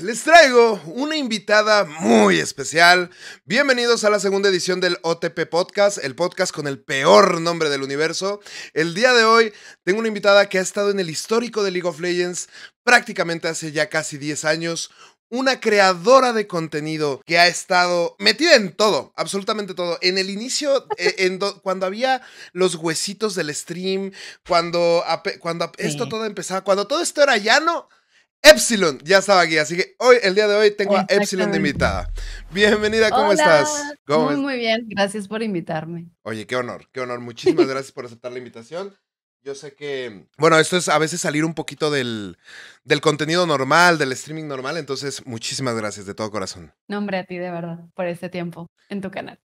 les traigo una invitada muy especial. Bienvenidos a la segunda edición del OTP Podcast, el podcast con el peor nombre del universo. El día de hoy tengo una invitada que ha estado en el histórico de League of Legends prácticamente hace ya casi 10 años, una creadora de contenido que ha estado metida en todo, absolutamente todo. En el inicio, eh, cuando había los huesitos del stream, cuando, cuando esto todo empezaba, cuando todo esto era llano, Epsilon ya estaba aquí, así que hoy, el día de hoy tengo a Epsilon de invitada. Bienvenida, ¿cómo estás? muy, muy bien, gracias por invitarme. Oye, qué honor, qué honor. Muchísimas gracias por aceptar la invitación. Yo sé que, bueno, esto es a veces salir un poquito del, contenido normal, del streaming normal, entonces muchísimas gracias de todo corazón. Nombre a ti de verdad, por este tiempo en tu canal.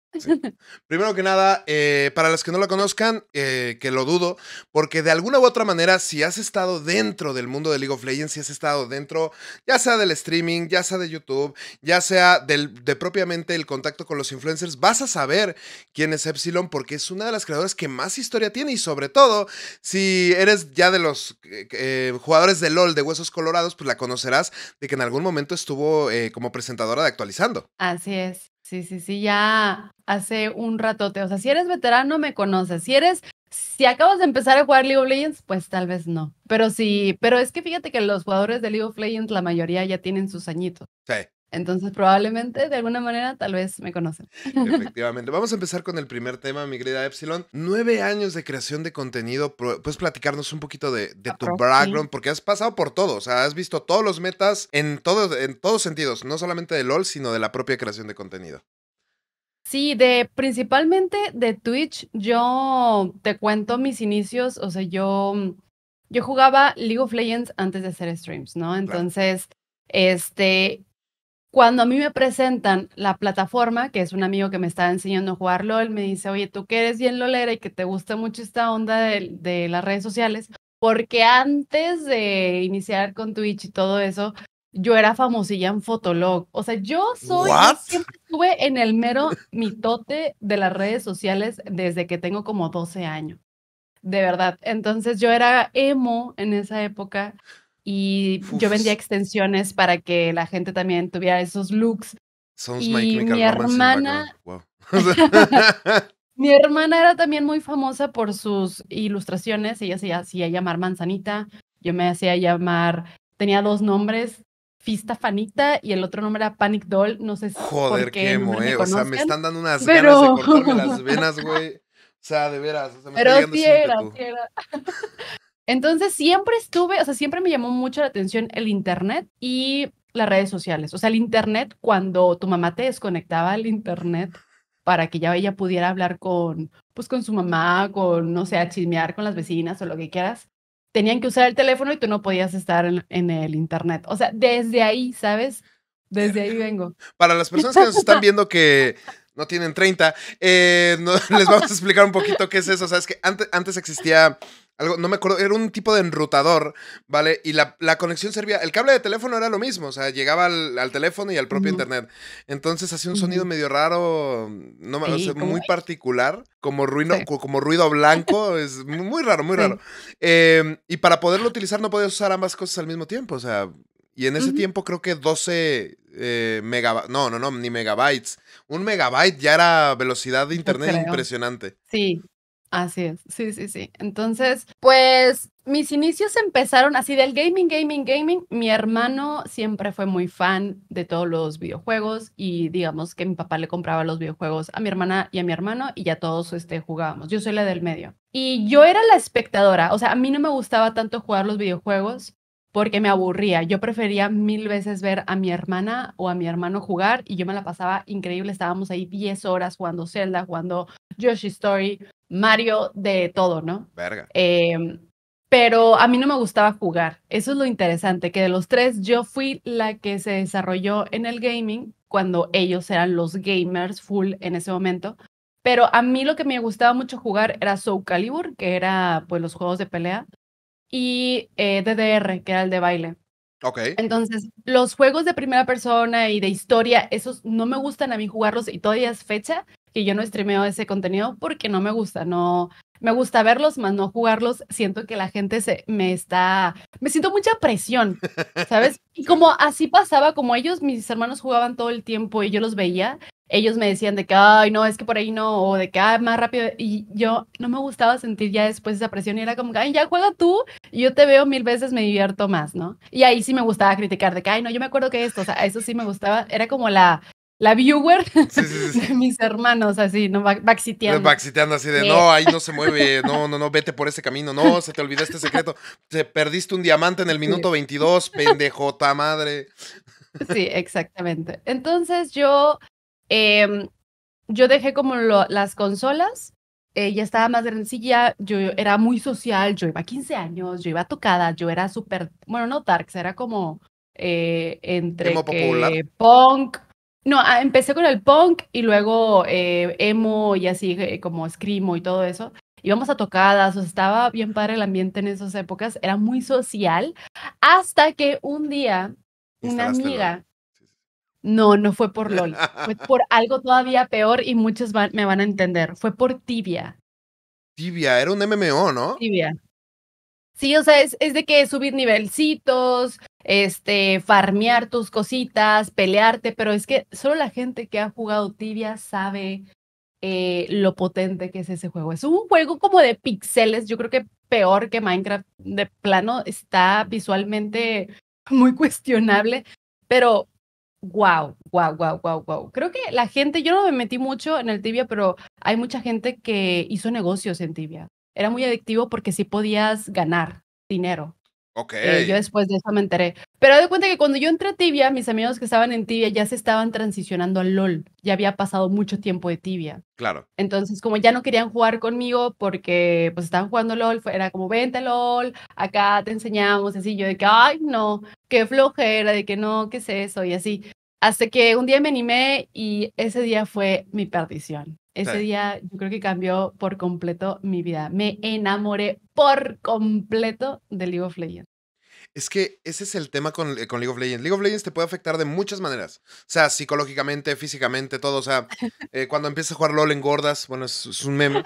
Primero que nada, eh, para los que no la conozcan, eh, que lo dudo, porque de alguna u otra manera, si has estado dentro del mundo de League of Legends, si has estado dentro, ya sea del streaming, ya sea de YouTube, ya sea de propiamente el contacto con los influencers, vas a saber quién es Epsilon, porque es una de las creadoras que más historia tiene y sobre todo, si eres ya de los eh, jugadores de LOL de Huesos Colorados, pues la conocerás de que en algún momento estuvo como presentadora de actualizando. Así es. Sí, sí, sí, ya hace un ratote. O sea, si eres veterano, me conoces. Si eres, si acabas de empezar a jugar League of Legends, pues tal vez no. Pero sí, pero es que fíjate que los jugadores de League of Legends, la mayoría ya tienen sus añitos. Sí. Entonces probablemente de alguna manera tal vez me conocen. Efectivamente. Vamos a empezar con el primer tema, mi querida Epsilon. Nueve años de creación de contenido. ¿Puedes platicarnos un poquito de, tu background? Porque has pasado por todo. O sea, has visto todos los metas en, todos en todos sentidos. No solamente de LOL, sino de la propia creación de contenido. Sí, de principalmente de Twitch. Yo te cuento mis inicios. O sea, yo, mm, yo jugaba League of Legends antes de hacer streams, ¿no? Entonces... Este, cuando a mí me presentan la plataforma, que es un amigo que me está enseñando a jugar LOL, me dice, oye, tú que eres bien lolera y que te gusta mucho esta onda de, las redes sociales, porque antes de iniciar con Twitch y todo eso, yo era famosilla en Fotolog. O sea, yo soy, yo estuve en el mero mitote de las redes sociales desde que tengo como 12 años. De verdad. Entonces yo era emo en esa época y yo vendía extensiones para que la gente también tuviera esos looks. Sounds y mi hermana, mi hermana era también muy famosa por sus ilustraciones. Ella se hacía llamar Manzanita, yo me hacía llamar, tenía dos nombres, Fista Fanita y el otro nombre era Panic Doll. No sé si Joder, qué emo, eh. O sea, me están dando unas pero... ganas de cortarme las venas, güey. O sea, de veras. O sea, me pero sí era, entonces siempre estuve, o sea, siempre me llamó mucho la atención el Internet y las redes sociales. O sea, el Internet, cuando tu mamá te desconectaba al Internet para que ya ella pudiera hablar con, pues, con su mamá, con, no sé, chismear con las vecinas o lo que quieras, tenían que usar el teléfono y tú no podías estar en, el Internet. O sea, desde ahí, ¿sabes? Desde ahí vengo. Para las personas que nos están viendo que no tienen 30, eh, les vamos a explicar un poquito qué es eso. O sea, es que antes, antes existía no me acuerdo, era un tipo de enrutador, ¿vale? Y la, conexión servía, el cable de teléfono era lo mismo, o sea, llegaba al, teléfono y al propio internet. Entonces hacía un sonido medio raro, no, muy particular, como, ruido como ruido blanco, es muy raro, muy raro. Em, y para poderlo utilizar no podías usar ambas cosas al mismo tiempo, o sea, y en ese tiempo creo que 12 eh, megabytes, no, no, no, ni megabytes. Un megabyte ya era velocidad de internet impresionante. Sí, Así es, sí, sí, sí. Entonces, pues mis inicios empezaron así del gaming, gaming, gaming. Mi hermano siempre fue muy fan de todos los videojuegos y digamos que mi papá le compraba los videojuegos a mi hermana y a mi hermano y ya todos este, jugábamos. Yo soy la del medio. Y yo era la espectadora, o sea, a mí no me gustaba tanto jugar los videojuegos porque me aburría. Yo prefería mil veces ver a mi hermana o a mi hermano jugar y yo me la pasaba increíble. Estábamos ahí 10 horas jugando Zelda, jugando Yoshi Story, Mario de todo, ¿no? Verga. Em, pero a mí no me gustaba jugar. Eso es lo interesante, que de los tres yo fui la que se desarrolló en el gaming cuando ellos eran los gamers full en ese momento. Pero a mí lo que me gustaba mucho jugar era Soul Calibur, que era pues los juegos de pelea, y eh, DDR, que era el de baile. Ok. Entonces, los juegos de primera persona y de historia, esos no me gustan a mí jugarlos y todavía es fecha yo no streameo ese contenido porque no me gusta, no me gusta verlos, más no jugarlos. Siento que la gente se me está, me siento mucha presión, ¿sabes? Y como así pasaba, como ellos, mis hermanos jugaban todo el tiempo y yo los veía, ellos me decían de que, ay, no, es que por ahí no, o de que, ah, más rápido. Y yo no me gustaba sentir ya después esa presión y era como, ay, ya juega tú, yo te veo mil veces, me divierto más, ¿no? Y ahí sí me gustaba criticar de que, ay, no, yo me acuerdo que esto, o sea, eso sí me gustaba, era como la la viewer mis hermanos, así, ¿no? Baxiteando. Baxiteando así de, eh. no, ahí no se mueve, no, no, no, vete por ese camino, no, se te olvidó este secreto, te perdiste un diamante en el minuto 22, pendejota madre. Sí, exactamente. Entonces yo, em, yo dejé como las consolas, eh, ya estaba más grandecilla, yo era muy social, yo iba a 15 años, yo iba tocada, yo era súper, bueno, no darks, era como... Eh, entre que punk, no, ah, empecé con el punk y luego eh, emo y así eh, como screamo y todo eso. Íbamos a tocadas, estaba bien padre el ambiente en esas épocas, era muy social, hasta que un día una amiga... No, no fue por LOL, fue por algo todavía peor y muchos me van a entender, fue por Tibia. Tibia, era un MMO, ¿no? Tibia. Sí, o sea, es, de que subir nivelcitos, este, farmear tus cositas, pelearte, pero es que solo la gente que ha jugado tibia sabe eh, lo potente que es ese juego. Es un juego como de pixeles, yo creo que peor que Minecraft de plano, está visualmente muy cuestionable, pero wow, wow, wow, wow, wow. Creo que la gente, yo no me metí mucho en el tibia, pero hay mucha gente que hizo negocios en tibia era muy adictivo porque sí podías ganar dinero. Ok. Eh, yo después de eso me enteré. Pero de cuenta que cuando yo entré a Tibia, mis amigos que estaban en Tibia ya se estaban transicionando al LOL. Ya había pasado mucho tiempo de Tibia. Claro. Entonces, como ya no querían jugar conmigo porque pues estaban jugando LOL, era como, vente LOL, acá te enseñamos, así. Yo de que, ay, no, qué flojera, de que no, qué es eso, y así. Hasta que un día me animé y ese día fue mi perdición. Ese día yo creo que cambió por completo mi vida. Me enamoré por completo de League of Legends. Es que ese es el tema con, eh, con, League of Legends. League of Legends te puede afectar de muchas maneras. O sea, psicológicamente, físicamente, todo. O sea, eh, cuando empiezas a jugar LOL engordas. Bueno, es, un meme.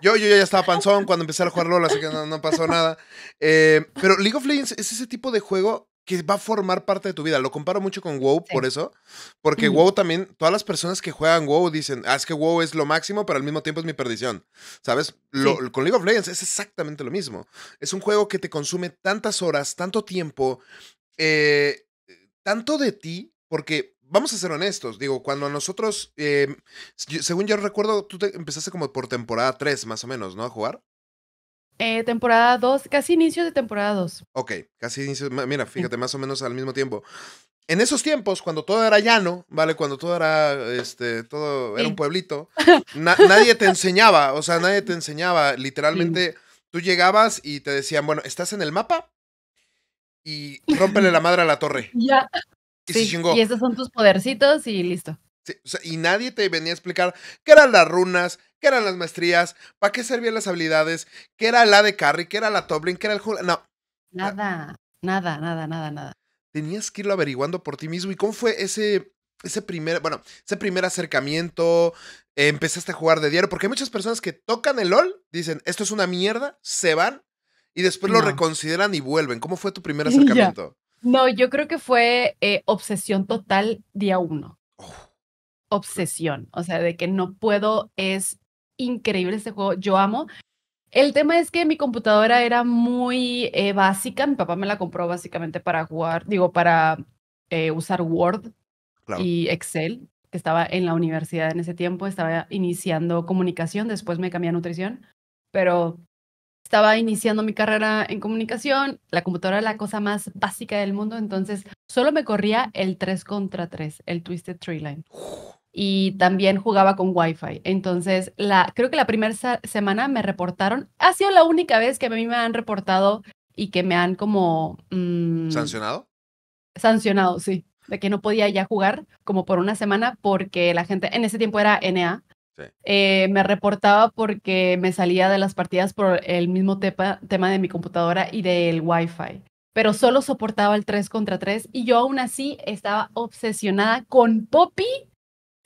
Yo, yo ya estaba panzón cuando empecé a jugar LOL, así que no, pasó nada. Eh, pero League of Legends es ese tipo de juego que va a formar parte de tu vida. Lo comparo mucho con WoW por eso, porque WoW también, todas las personas que juegan WoW dicen, ah, es que WoW es lo máximo, pero al mismo tiempo es mi perdición. ¿Sabes? Con League of Legends es exactamente lo mismo. Es un juego que te consume tantas horas, tanto tiempo, eh, tanto de ti, porque vamos a ser honestos, digo, cuando nosotros, em, según yo recuerdo, tú empezaste como por temporada 3 más o menos, ¿no? A jugar. Eh, temporada 2, casi inicio de temporada 2. Ok, casi inicio, mira, fíjate, más o menos al mismo tiempo. En esos tiempos, cuando todo era llano, ¿vale? Cuando todo era, este, todo era un pueblito, nadie te enseñaba, o sea, nadie te enseñaba. Literalmente, tú llegabas y te decían, bueno, ¿estás en el mapa? Y rómpele la madre a la torre. Ya. Y Y esos son tus podercitos y listo y nadie te venía a explicar qué eran las runas, qué eran las maestrías, para qué servían las habilidades, qué era la de Carrie, qué era la Toblin, qué era el No. Nada, nada, nada, nada, nada. Tenías que irlo averiguando por ti mismo. ¿Y cómo fue ese, ese primer, bueno, ese primer acercamiento? empezaste a jugar de diario, porque hay muchas personas que tocan el LOL, dicen, esto es una mierda, se van y después lo reconsideran y vuelven. ¿Cómo fue tu primer acercamiento? No, yo creo que fue eh, obsesión total día uno obsesión, o sea, de que no puedo, es increíble este juego, yo amo. El tema es que mi computadora era muy eh, básica, mi papá me la compró básicamente para jugar, digo, para eh, usar Word y Excel, que estaba en la universidad en ese tiempo, estaba iniciando comunicación, después me cambié a nutrición, pero estaba iniciando mi carrera en comunicación, la computadora era la cosa más básica del mundo, entonces solo me corría el 3 contra 3, el Twisted Tree Line. Y también jugaba con Wi-Fi. Entonces, la, creo que la primera semana me reportaron. Ha sido la única vez que a mí me han reportado y que me han como... Mm, ¿Sancionado? Sancionado, sí. De que no podía ya jugar como por una semana porque la gente en ese tiempo era NA eh, me reportaba porque me salía de las partidas por el mismo tema de mi computadora y del Wi-Fi. Pero solo soportaba el 3 contra 3 y yo aún así estaba obsesionada con Poppy,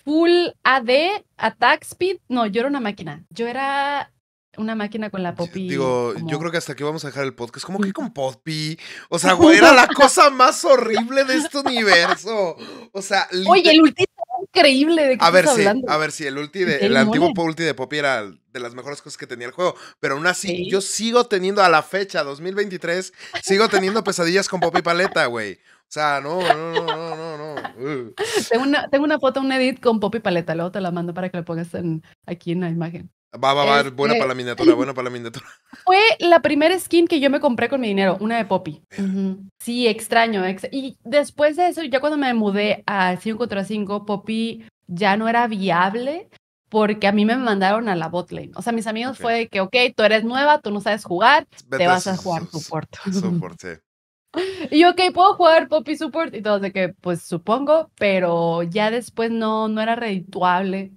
Full AD, Attack Speed. No, yo era una máquina. Yo era una máquina con la Poppy. Digo, yo creo que hasta aquí vamos a dejar el podcast. ¿Cómo que con Poppy? O sea, era la cosa más horrible de este universo. O sea, Oye, el último increíble de a ver si, A ver si el ulti el antiguo ulti de Poppy era de las mejores cosas que tenía el juego, pero aún así yo sigo teniendo a la fecha 2023 sigo teniendo pesadillas con Poppy Paleta, güey. O sea, no, no, no, no, no, Tengo una, tengo una foto, un edit con Poppy Paleta, luego te la mando para que la pongas en, aquí en la imagen. Va, va, va, este buena para la miniatura, buena para la miniatura. Fue la primera skin que yo me compré con mi dinero, una de Poppy. Sí, extraño. y después de eso, ya cuando me mudé a 5 contra 5, Poppy ya no era viable porque a mí me mandaron a la botlane O sea, mis amigos fue que, ok, tú eres nueva, tú no sabes jugar, te vas a jugar support. Y ok, puedo jugar Poppy Support y todo, de que pues supongo, pero ya después no, no era redituable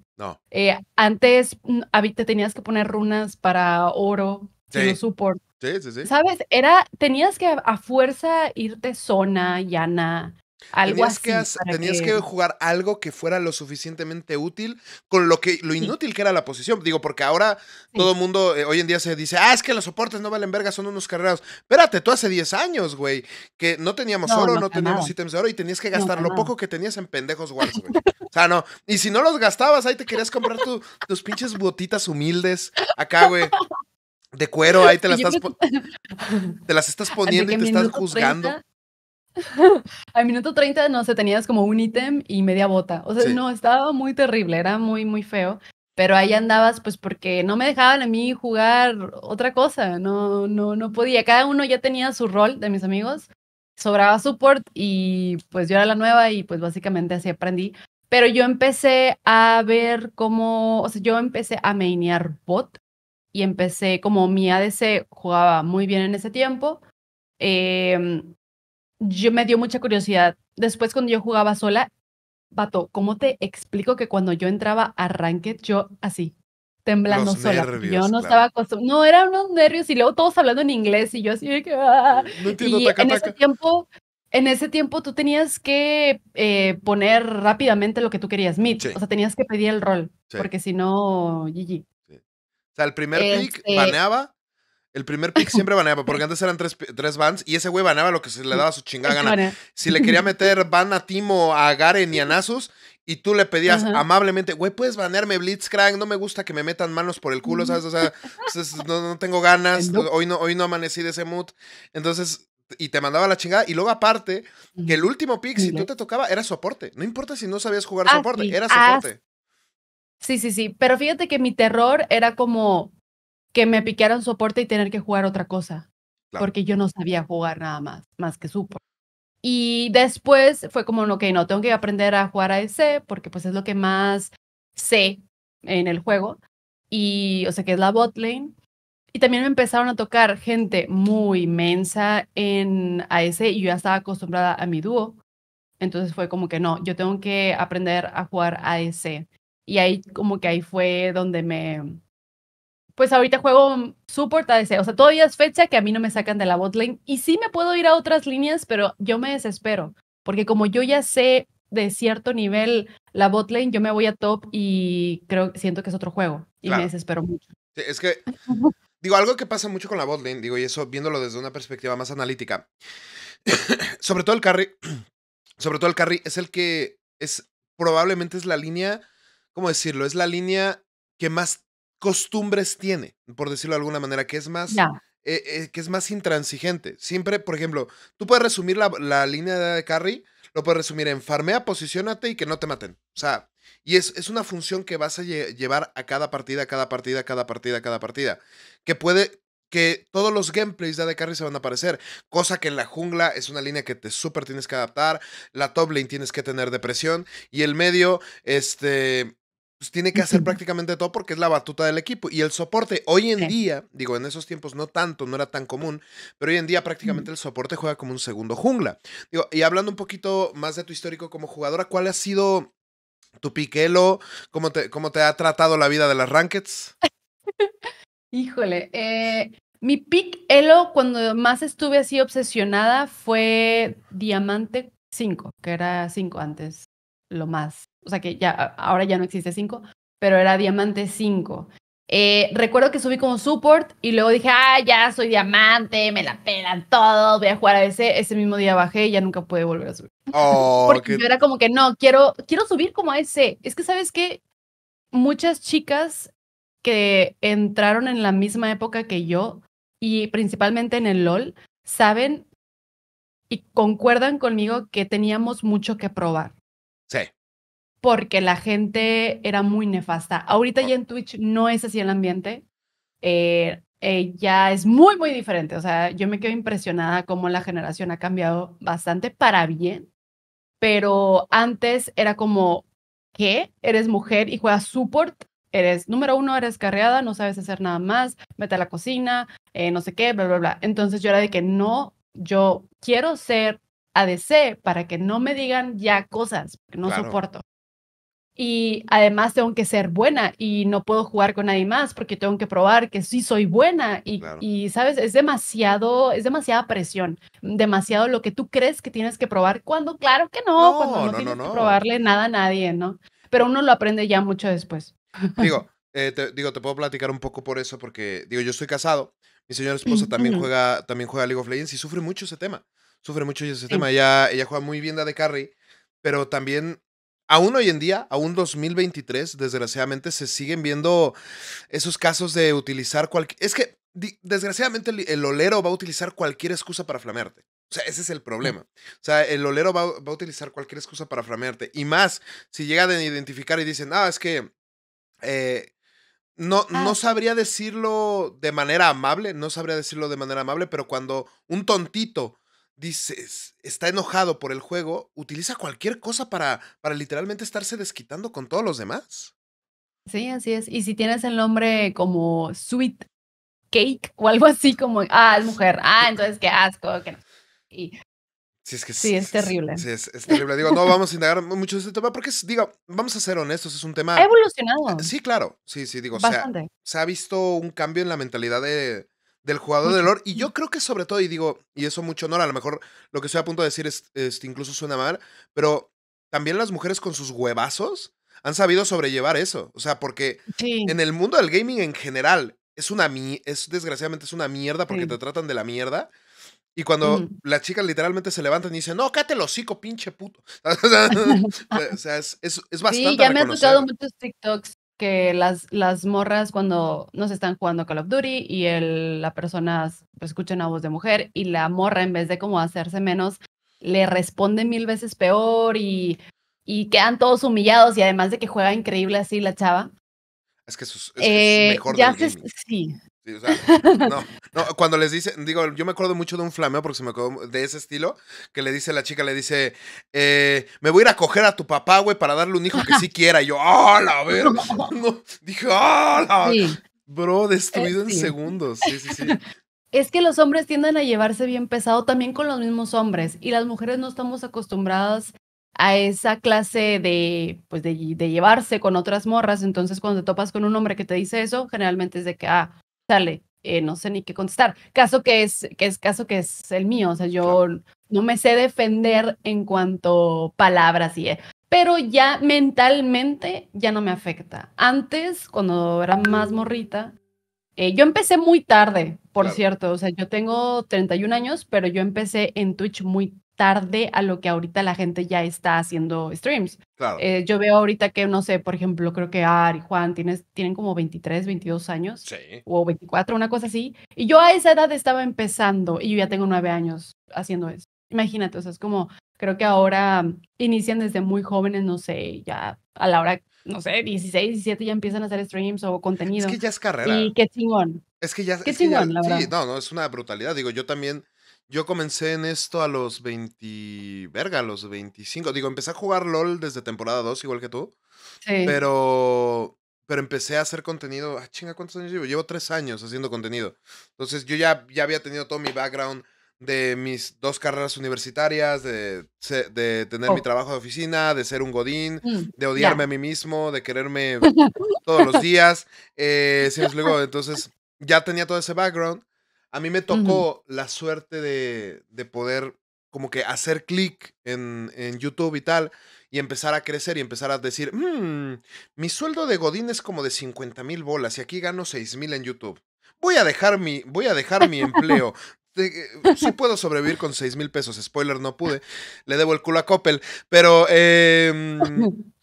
eh, antes mm, te tenías que poner runas para oro, sí. no support. Sí, sí, sí. ¿Sabes? Era, tenías que a fuerza irte zona, llana, tenías Que tenías que... jugar algo que fuera lo suficientemente útil con lo que lo inútil que era la posición. Digo, porque ahora todo el mundo eh, hoy en día se dice, ah, es que los soportes no valen verga, son unos carreros. Espérate, tú hace 10 años, güey, que no teníamos oro, no, teníamos ítems de oro y tenías que gastar lo poco que tenías en pendejos güey. o sea, no. Y si no los gastabas, ahí te querías comprar tus pinches botitas humildes acá, güey. De cuero, ahí te las, estás, te las estás poniendo y te estás juzgando. Al minuto 30, no sé, tenías como un ítem y media bota. O sea, no, estaba muy terrible, era muy, muy feo. Pero ahí andabas, pues, porque no me dejaban a mí jugar otra cosa. No, no, no podía. Cada uno ya tenía su rol de mis amigos. Sobraba support y pues yo era la nueva y pues básicamente así aprendí. Pero yo empecé a ver cómo, o sea, yo empecé a mainear bot y empecé como mi ADC jugaba muy bien en ese tiempo. Eh, yo me dio mucha curiosidad. Después cuando yo jugaba sola, Pato, ¿cómo te explico que cuando yo entraba a Ranked, yo así, temblando sola. yo no estaba acostumbrada. No, eran unos nervios y luego todos hablando en inglés y yo así que. Ah". No en ese tiempo. En ese tiempo tú tenías que eh, poner rápidamente lo que tú querías, Mitch. O sea, tenías que pedir el rol, porque si no, GG. O sea, el primer pick este baneaba el primer pick siempre baneaba, porque antes eran tres, tres bans y ese güey baneaba lo que se le daba su chingada gana. Si le quería meter ban a Timo, a Garen y a Nasus, y tú le pedías amablemente, güey, puedes banearme Blitzcrank, no me gusta que me metan manos por el culo, ¿sabes? O sea, pues, no, tengo ganas, hoy no, hoy no amanecí de ese mood. Entonces, y te mandaba la chingada. Y luego, aparte, que el último pick, si tú te tocaba, era soporte. No importa si no sabías jugar ah, soporte, era ah, soporte. sí, sí, sí. Pero fíjate que mi terror era como que me piquearon soporte y tener que jugar otra cosa, porque yo no sabía jugar nada más, más que supo Y después fue como, ok, no, tengo que aprender a jugar a porque pues es lo que más sé en el juego. Y, o sea, que es la bot Y también me empezaron a tocar gente muy mensa en AS y yo ya estaba acostumbrada a mi dúo. Entonces fue como que no, yo tengo que aprender a jugar AS. Y ahí como que ahí fue donde me, pues ahorita juego support ADC. O sea, todavía es fecha que a mí no me sacan de la botlane. Y sí me puedo ir a otras líneas, pero yo me desespero. Porque como yo ya sé de cierto nivel la botlane, yo me voy a top y creo, siento que es otro juego. Y me desespero mucho. es que, digo, algo que pasa mucho con la botlane, digo, y eso viéndolo desde una perspectiva más analítica. sobre todo el carry, sobre todo el carry es el que es, probablemente es la línea, ¿cómo decirlo? Es la línea que más costumbres tiene, por decirlo de alguna manera, que es más, eh, eh, que es más intransigente. Siempre, por ejemplo, tú puedes resumir la, línea de carry, lo puedes resumir en farmea, posicionate y que no te maten. O sea, y es, una función que vas a llevar a cada partida, cada partida, cada partida, cada partida. Que puede, que todos los gameplays de AD Carry se van a aparecer, cosa que en la jungla es una línea que te súper tienes que adaptar, la top lane tienes que tener depresión y el medio, este, pues, tiene que hacer prácticamente todo porque es la batuta del equipo. Y el soporte, hoy en día, digo, en esos tiempos no tanto, no era tan común, pero hoy en día prácticamente el soporte juega como un segundo jungla. y hablando un poquito más de tu histórico como jugadora, ¿cuál ha sido tu piquelo? ¿Cómo te, cómo te ha tratado la vida de las Rankets? Híjole, eh, mi pick elo cuando más estuve así obsesionada fue Diamante 5, que era 5 antes, lo más o sea que ya ahora ya no existe 5, pero era diamante 5. Eh, recuerdo que subí como support y luego dije, ah, ya soy diamante, me la pelan todo, voy a jugar a ese. Ese mismo día bajé y ya nunca pude volver a subir. Oh, Porque yo era como que no, quiero, quiero subir como a ese. Es que, ¿sabes qué? Muchas chicas que entraron en la misma época que yo y principalmente en el LOL, saben y concuerdan conmigo que teníamos mucho que probar. Sí porque la gente era muy nefasta. Ahorita ya en Twitch no es así el ambiente. Eh, eh, ya es muy, muy diferente. O sea, yo me quedo impresionada cómo la generación ha cambiado bastante para bien. Pero antes era como, ¿qué? Eres mujer y juegas support. Eres número uno, eres carreada, no sabes hacer nada más, vete a la cocina, eh, no sé qué, bla, bla, bla. Entonces yo era de que no, yo quiero ser ADC para que no me digan ya cosas que no soporto y además tengo que ser buena y no puedo jugar con nadie más porque tengo que probar que sí soy buena y, sabes, es demasiado, es demasiada presión, demasiado lo que tú crees que tienes que probar cuando claro que no, no cuando no, no tienes que probarle nada a nadie, ¿no? Pero uno lo aprende ya mucho después. Digo, eh, te, digo, te puedo platicar un poco por eso porque, digo, yo estoy casado, mi señora esposa también juega, también juega League of Legends y sufre mucho ese tema, sufre mucho ese tema, ya ella juega muy bien de carry, pero también aún hoy en día, aún 2023, desgraciadamente se siguen viendo esos casos de utilizar cualquier... Es que, desgraciadamente, el, olero va a utilizar cualquier excusa para flamearte. O sea, ese es el problema. O sea, el olero va, a utilizar cualquier excusa para flamearte. Y más, si llega a identificar y dicen, ah, es que... Eh, no, no ah. sabría decirlo de manera amable, no sabría decirlo de manera amable, pero cuando un tontito dices, está enojado por el juego, utiliza cualquier cosa para, para literalmente estarse desquitando con todos los demás. Sí, así es. Y si tienes el nombre como Sweet Cake o algo así como, ah, es mujer, ah, entonces qué asco. Que no. sí, es que sí, es, es terrible. Sí, es, terrible. Digo, no vamos a indagar mucho este tema porque, digo, vamos a ser honestos, es un tema... Ha evolucionado. Sí, claro. Sí, sí, digo, Bastante. se ha visto un cambio en la mentalidad de, del jugador de lore, Y yo creo que sobre todo, y digo, y eso mucho honor, a lo mejor lo que estoy a punto de decir es, este, incluso suena mal, pero también las mujeres con sus huevazos han sabido sobrellevar eso. O sea, porque en el mundo del gaming en general es una es desgraciadamente es una mierda porque te tratan de la mierda. Y cuando las chicas literalmente se levantan y dicen, no, cállate el hocico, pinche puto. o sea, es, es, bastante. Sí, ya me han tocado muchos TikToks que las, las morras cuando nos están jugando Call of Duty y el, la persona pues, escucha una voz de mujer y la morra en vez de como hacerse menos, le responde mil veces peor y, quedan todos humillados y además de que juega increíble así la chava. Es que, es, eh, mejor ya se, Sí, Sí, o sea, no, cuando les dice, digo, yo me acuerdo mucho de un flameo, porque se me acuerdo de ese estilo, que le dice la chica, le dice, eh, me voy a ir a coger a tu papá, güey, para darle un hijo que sí quiera. Y yo, ¡ah, la dije, ¡ah, Bro, destruido en segundos. Sí, sí, sí. Es que los hombres tienden a llevarse bien pesado también con los mismos hombres, y las mujeres no estamos acostumbradas a esa clase de, pues de, de llevarse con otras morras, entonces cuando te topas con un hombre que te dice eso, generalmente es de que, ah, sale, eh, no sé ni qué contestar. Caso que es, que es caso que es el mío, o sea, yo no me sé defender en cuanto palabras y... Eh, pero ya mentalmente ya no me afecta. Antes, cuando era más morrita, eh, yo empecé muy tarde, por cierto. O sea, yo tengo 31 años, pero yo empecé en Twitch muy tarde a lo que ahorita la gente ya está haciendo streams. Claro. Eh, yo veo ahorita que, no sé, por ejemplo, creo que Ari, Juan, tienes, tienen como 23, 22 años. Sí. O 24, una cosa así. Y yo a esa edad estaba empezando y yo ya tengo nueve años haciendo eso. Imagínate, o sea, es como, creo que ahora inician desde muy jóvenes, no sé, ya a la hora, no sé, 16, 17 ya empiezan a hacer streams o contenido. Es que ya es carrera. Y qué chingón. Es que ya. es chingón, que la verdad. Sí, no, no, es una brutalidad. Digo, yo también yo comencé en esto a los 20, verga, a los 25. Digo, empecé a jugar LOL desde temporada 2, igual que tú. Sí. Pero, pero empecé a hacer contenido. Ah, chinga, ¿cuántos años llevo? Llevo tres años haciendo contenido. Entonces yo ya, ya había tenido todo mi background de mis dos carreras universitarias, de, de tener mi oh. trabajo de oficina, de ser un godín, mm, de odiarme a mí mismo, de quererme todos los días. Eh, si luego, entonces ya tenía todo ese background a mí me tocó la suerte de, poder como que hacer clic en, YouTube y tal y empezar a crecer y empezar a decir, mmm, mi sueldo de Godín es como de 50 mil bolas y aquí gano 6 mil en YouTube. Voy a dejar mi, voy a dejar mi empleo, sí puedo sobrevivir con seis mil pesos. Spoiler, no pude. Le debo el culo a Coppel. Pero, em,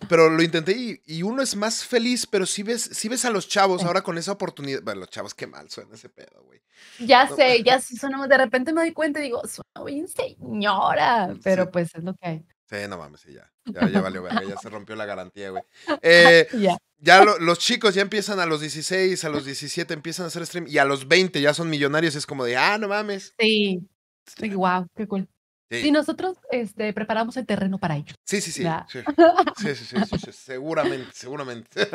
pero lo intenté y, uno es más feliz, pero si ves, si ves a los chavos ahora con esa oportunidad. Bueno, los chavos, qué mal suena ese pedo, güey. Ya sé, ya sí sonamos. De repente me doy cuenta y digo, suena bien señora. Pero pues es lo que hay. Sí, no mames, sí, ya. Ya, ya valió ya se rompió la garantía, güey. Eh, Ya los chicos ya empiezan a los 16, a los 17 empiezan a hacer stream y a los 20 ya son millonarios. Es como de, ah, no mames. Sí. sí wow, qué cool. Sí. nosotros este, preparamos el terreno para ellos. Sí, sí, sí. Sí. Sí, sí, seguramente, seguramente.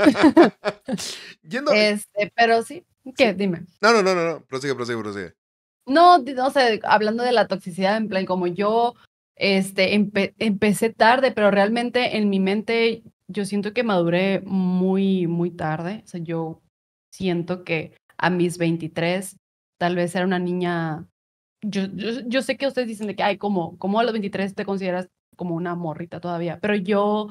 Yendo... Este, pero sí, ¿qué? Dime. No, no, no, no, no, prosigue, prosigue, prosigue. No, no sé, hablando de la toxicidad, en plan, como yo este, empecé tarde, pero realmente en mi mente yo siento que maduré muy, muy tarde. O sea, yo siento que a mis 23 tal vez era una niña... Yo, yo, sé que ustedes dicen de que, ay, ¿cómo, como a los 23 te consideras como una morrita todavía? Pero yo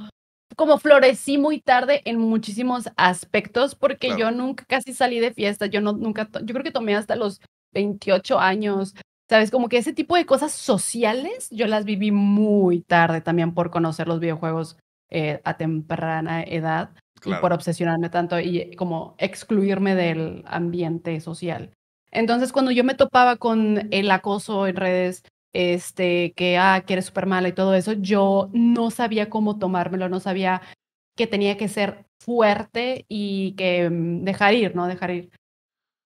como florecí muy tarde en muchísimos aspectos porque yo nunca casi salí de fiesta, yo no, nunca, yo creo que tomé hasta los 28 años, ¿Sabes? Como que ese tipo de cosas sociales yo las viví muy tarde también por conocer los videojuegos eh, a temprana edad y por obsesionarme tanto y eh, como excluirme del ambiente social. Entonces, cuando yo me topaba con el acoso en redes, este, que, ah, que eres súper mala y todo eso, yo no sabía cómo tomármelo, no sabía que tenía que ser fuerte y que mm, dejar ir, ¿no? Dejar ir.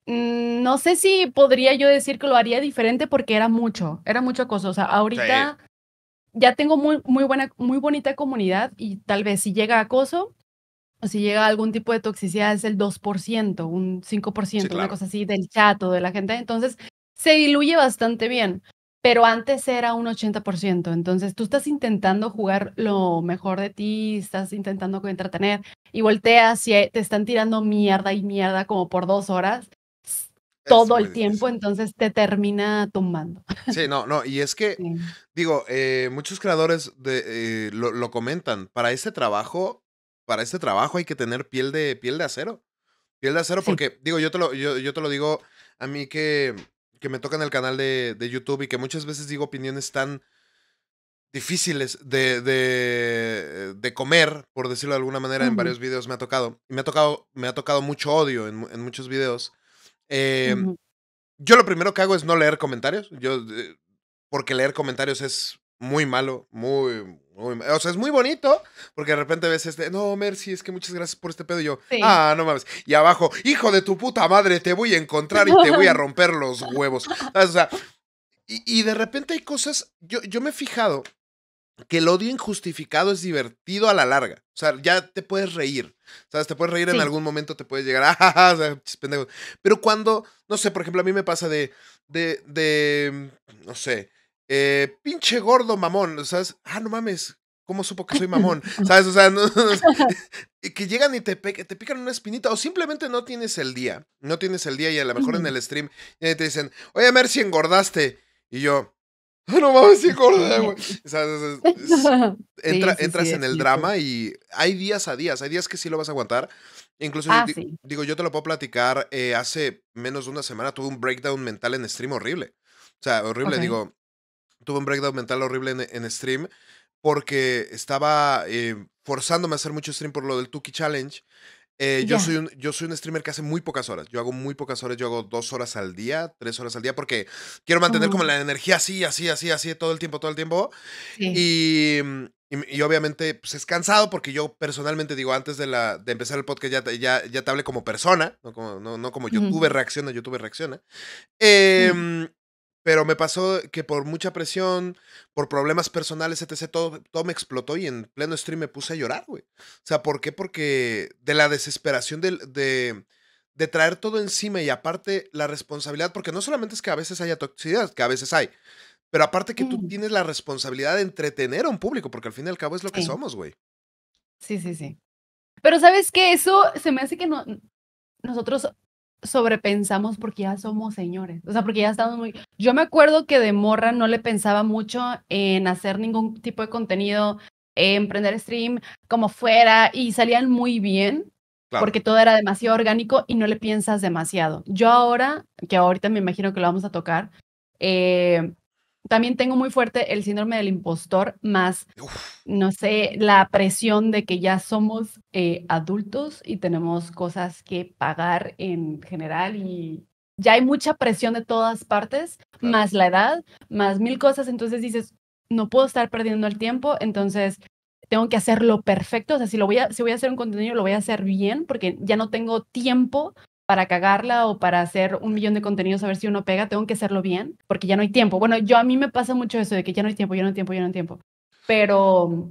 Mm, no sé si podría yo decir que lo haría diferente porque era mucho, era mucho acoso. O sea, ahorita ya tengo muy, muy buena, muy bonita comunidad y tal vez si llega acoso o si llega algún tipo de toxicidad es el 2%, un 5%, una cosa así del chat o de la gente. Entonces se diluye bastante bien, pero antes era un 80%. Entonces tú estás intentando jugar lo mejor de ti, estás intentando entretener y volteas y te están tirando mierda y mierda como por dos horas todo el tiempo, entonces te termina tumbando. Sí, no, no, y es que, digo, eh, muchos creadores de, eh, lo, comentan, para este trabajo, para este trabajo hay que tener piel de, piel de acero. Piel de acero, porque, digo, yo te lo, yo, te lo digo a mí que, que me toca en el canal de, YouTube y que muchas veces digo opiniones tan difíciles de, de, comer, por decirlo de alguna manera, en varios videos me ha tocado. me ha tocado, me ha tocado mucho odio en, en muchos videos Em, yo lo primero que hago es no leer comentarios. Yo, eh, porque leer comentarios es muy malo, muy, muy, o sea, es muy bonito, porque de repente ves este, no, Mercy, es que muchas gracias por este pedo, y yo, ah, no mames, y abajo, hijo de tu puta madre, te voy a encontrar y te voy a romper los huevos, o sea, y, y de repente hay cosas, yo, yo me he fijado que el odio injustificado es divertido a la larga. O sea, ya te puedes reír. ¿Sabes? Te puedes reír en algún momento, te puedes llegar Ah, pendejo. Pero cuando, no sé, por ejemplo, a mí me pasa de, de, de, mm, no sé, eh, pinche gordo mamón, ¿sabes? Ah, no mames, ¿cómo supo que soy mamón? ¿Sabes? O sea, que llegan y te, te pican una espinita o simplemente no tienes el día. No tienes el día y a lo mejor en el stream te dicen, oye, a si engordaste. Y yo, Ah, no mames, sí, güey. entras en el drama y hay días a días, hay días que sí lo vas a aguantar. Incluso, yo, ah, digo, yo te lo puedo platicar, eh, hace menos de una semana tuve un breakdown mental en stream horrible. O sea, horrible, digo, tuve un breakdown mental horrible en, en stream porque estaba eh, forzándome a hacer mucho stream por lo del Tuki Challenge eh, yo, soy un, yo soy un streamer que hace muy pocas horas. Yo hago muy pocas horas. Yo hago dos horas al día, tres horas al día, porque quiero mantener como la energía así, así, así, así, todo el tiempo, todo el tiempo. Mm, y, obviamente pues, es cansado porque yo personalmente digo, antes de, la, de empezar el podcast ya, ya, ya te hablé como persona, no como, YouTube reacciona, YouTube reacciona. Eh, pero me pasó que por mucha presión, por problemas personales, etc., todo, todo me explotó y en pleno stream me puse a llorar, güey. O sea, ¿por qué? Porque de la desesperación de, de, de traer todo encima y aparte la responsabilidad, porque no solamente es que a veces haya toxicidad, que a veces hay, pero aparte que tú mm. tienes la responsabilidad de entretener a un público, porque al fin y al cabo es lo que somos, güey. Sí, sí, sí. Pero sabes que eso se me hace que no, nosotros sobrepensamos porque ya somos señores, o sea, porque ya estamos muy... Yo me acuerdo que de morra no le pensaba mucho en hacer ningún tipo de contenido, emprender stream, como fuera, y salían muy bien, porque todo era demasiado orgánico y no le piensas demasiado. Yo ahora, que ahorita me imagino que lo vamos a tocar, eh, también tengo muy fuerte el síndrome del impostor, más, no sé, la presión de que ya somos eh, adultos y tenemos cosas que pagar en general y ya hay mucha presión de todas partes, más la edad, más mil cosas. Entonces dices, no puedo estar perdiendo el tiempo, entonces tengo que hacerlo perfecto. O sea, si, lo voy, a, si voy a hacer un contenido, lo voy a hacer bien porque ya no tengo tiempo para cagarla o para hacer un millón de contenidos a ver si uno pega, tengo que hacerlo bien porque ya no hay tiempo. Bueno, yo a mí me pasa mucho eso de que ya no hay tiempo, ya no hay tiempo, ya no hay tiempo. Pero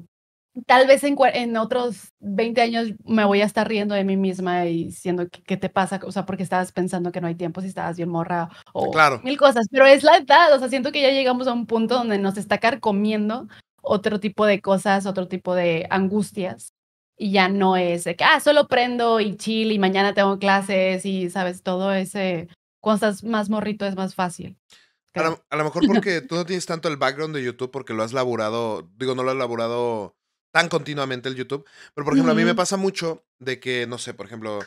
tal vez en, otros 20 años me voy a estar riendo de mí misma y diciendo qué te pasa, o sea, porque estabas pensando que no hay tiempo, si estabas bien morra o mil cosas, pero es la edad, o sea, siento que ya llegamos a un punto donde nos está carcomiendo otro tipo de cosas, otro tipo de angustias y ya no es de que, ah, solo prendo y chill y mañana tengo clases y, sabes, todo ese, cuando más morrito es más fácil. A lo, mejor porque tú no tienes tanto el background de YouTube porque lo has laburado, digo, no lo has laburado tan continuamente el YouTube, pero por ejemplo, a mí me pasa mucho de que, no sé, por ejemplo,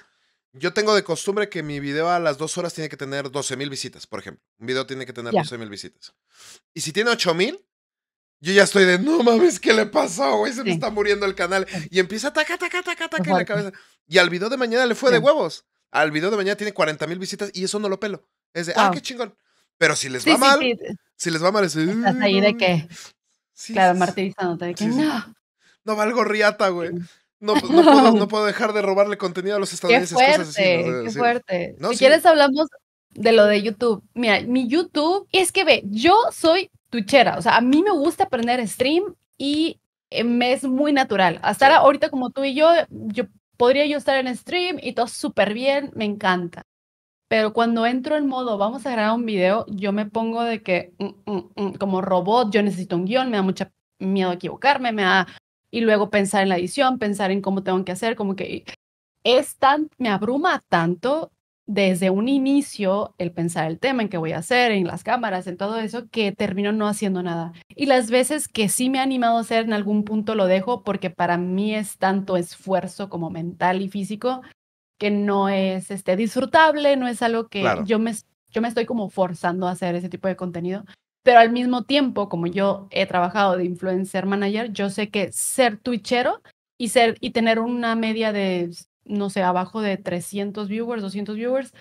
yo tengo de costumbre que mi video a las dos horas tiene que tener 12.000 mil visitas, por ejemplo. Un video tiene que tener 12.000 mil visitas. Y si tiene 8 mil, yo ya estoy de, no mames, ¿qué le pasó, güey? Se me está muriendo el canal. Y empieza a taca, taca, taca, taca en la cabeza. Y al video de mañana le fue de huevos. Al video de mañana tiene 40 mil visitas y eso no lo pelo. Es de, ah, qué chingón. Pero si les va mal, si les va mal, es Estás ahí de qué? Mm". claro, martirizándote, de que no. No valgo riata, güey. No, pues, no, puedo, dejar de robarle contenido a los estadounidenses. Qué fuerte, qué fuerte. si quieres hablamos de lo de YouTube. Mira, mi YouTube, es que ve, yo soy Tuchera, o sea, a mí me gusta aprender stream y eh, me es muy natural. Hasta ahorita como tú y yo, yo podría yo estar en stream y todo súper bien, me encanta. Pero cuando entro en modo, vamos a grabar un video, yo me pongo de que mm, mm, mm", como robot, yo necesito un guión, me da mucho miedo equivocarme, me da... Y luego pensar en la edición, pensar en cómo tengo que hacer, como que es tan, me abruma tanto desde un inicio el pensar el tema, en qué voy a hacer, en las cámaras, en todo eso, que termino no haciendo nada. Y las veces que sí me ha animado a hacer, en algún punto lo dejo porque para mí es tanto esfuerzo como mental y físico que no es este, disfrutable, no es algo que yo, me, yo me estoy como forzando a hacer ese tipo de contenido. Pero al mismo tiempo, como yo he trabajado de influencer manager, yo sé que ser twitchero y, ser, y tener una media de no sé, abajo de 300 viewers, 200 viewers,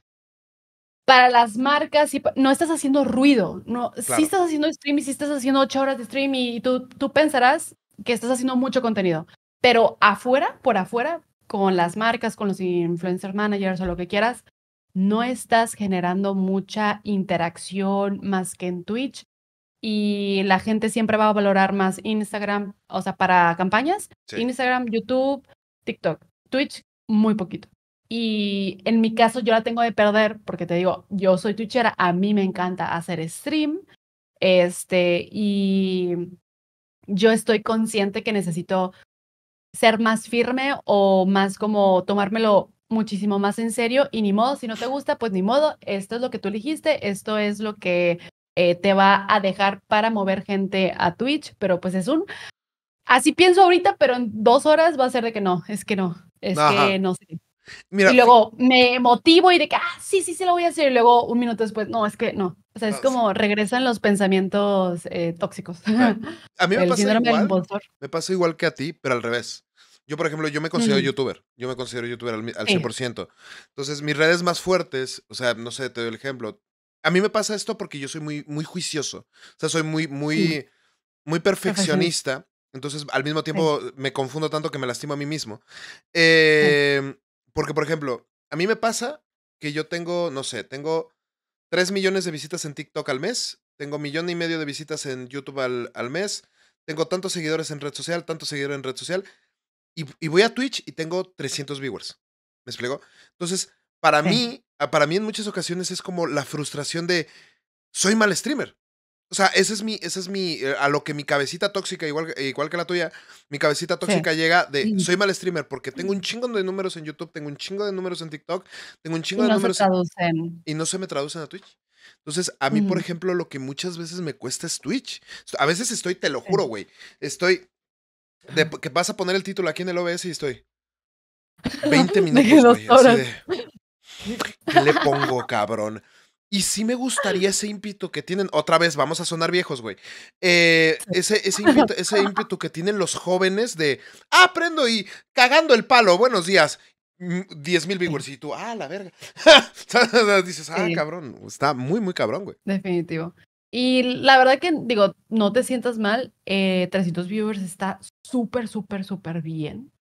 para las marcas, y no estás haciendo ruido, no, estás haciendo stream y estás haciendo 8 horas de stream y tú, tú pensarás que estás haciendo mucho contenido, pero afuera, por afuera, con las marcas, con los influencer managers o lo que quieras, no estás generando mucha interacción más que en Twitch y la gente siempre va a valorar más Instagram, o sea, para campañas, Instagram, YouTube, TikTok. Twitch muy poquito. Y en mi caso yo la tengo de perder porque te digo, yo soy tuchera a mí me encanta hacer stream, este, y yo estoy consciente que necesito ser más firme o más como tomármelo muchísimo más en serio y ni modo, si no te gusta, pues ni modo, esto es lo que tú elegiste, esto es lo que eh, te va a dejar para mover gente a Twitch, pero pues es un... Así pienso ahorita, pero en dos horas va a ser de que no, es que no, es que no sé. y luego me motivo y de que, ah, sí, sí, se lo voy a hacer. Y luego un minuto después, no, es que no. O sea, es ah, como regresan los pensamientos eh, tóxicos. A mí me pasa igual. Me pasa igual que a ti, pero al revés. Yo, por ejemplo, yo me considero youtuber. Yo me considero youtuber al, 100%. Entonces, mis redes más fuertes, o sea, no sé, te doy el ejemplo. A mí me pasa esto porque yo soy muy, muy juicioso. O sea, soy muy, muy, muy perfeccionista. Entonces, al mismo tiempo, me confundo tanto que me lastimo a mí mismo. Em, porque, por ejemplo, a mí me pasa que yo tengo, no sé, tengo 3 millones de visitas en TikTok al mes, tengo millón y medio de visitas en YouTube al, mes, tengo tantos seguidores en red social, tantos seguidores en red social, y, voy a Twitch y tengo 300 viewers. ¿Me explico? Entonces, para mí, ah, para mí en muchas ocasiones es como la frustración de, soy mal streamer, o sea, ese es mi, ese es mi, eh, a lo que mi cabecita tóxica, igual, igual que la tuya, mi cabecita tóxica llega de, soy mal streamer porque tengo un chingo de números en YouTube, tengo un chingo de números en TikTok, tengo un chingo y de no Se traducen. y no se me traducen a Twitch. Entonces, a mí, por mm. ejemplo, lo que muchas veces me cuesta es Twitch. A veces estoy, te lo juro, güey, estoy, ah. que vas a poner el título aquí en el OBS y estoy 20 minutos, ¿qué le pongo, cabrón? Y sí me gustaría ese ímpetu que tienen, otra vez vamos a sonar viejos, güey. Eh, ese, ese, ímpetu, que tienen los jóvenes de, ah, prendo y cagando el palo, buenos días. 10 mm, mil viewers y tú, ah, la verga. Dices, ah, cabrón, está muy, muy cabrón, güey. Definitivo. Y la verdad que, digo, no te sientas mal, 300 eh, viewers está súper, súper, súper bien.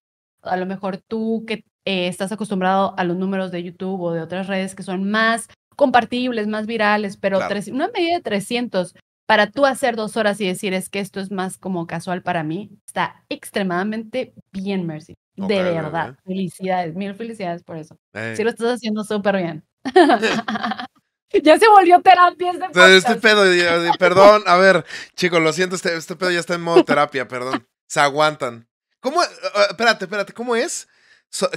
A lo mejor tú que eh, estás acostumbrado a los números de YouTube o de otras redes que son más compartibles, más virales, pero tres, una medida de 300 para tú hacer dos horas y decir es que esto es más como casual para mí, está extremadamente bien, Mercy. de verdad. Felicidades, mil felicidades por eso. si eh. Sí lo estás haciendo súper bien. ya se volvió terapia este, este pedo, perdón, a ver, chicos, lo siento, este, este, pedo ya está en modo terapia, perdón. Se aguantan. ¿Cómo? Eh, eh, espérate, espérate, ¿cómo es?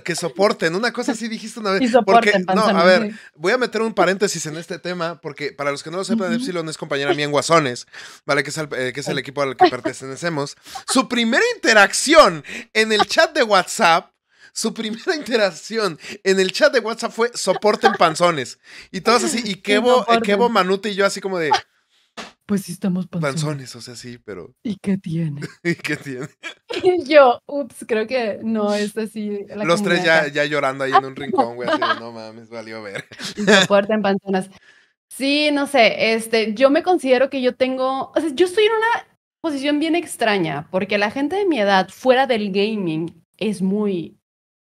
que soporten. Una cosa así dijiste una vez. porque, no, a ver, voy a meter un paréntesis en este tema, porque para los que no lo sepan, Epsilon es compañera mía en Guasones, ¿vale? Que es, el, eh, equipo al que pertenecemos. Su primera interacción en el chat de WhatsApp su primera interacción en el chat de WhatsApp fue soporten panzones. Y todos así, y quebo Kevo eh, Manute y yo así como de, pues sí estamos panzones. o sea, sí, pero... ¿Y qué tiene? ¿Y qué tiene? yo, ups, creo que no es así. Los tres ya, ya, llorando ahí en un rincón, güey, así no mames, valió ver. Soporten panzonas. Sí, no sé, este, yo me considero que yo tengo, o sea, yo estoy en una posición bien extraña, porque la gente de mi edad fuera del gaming es muy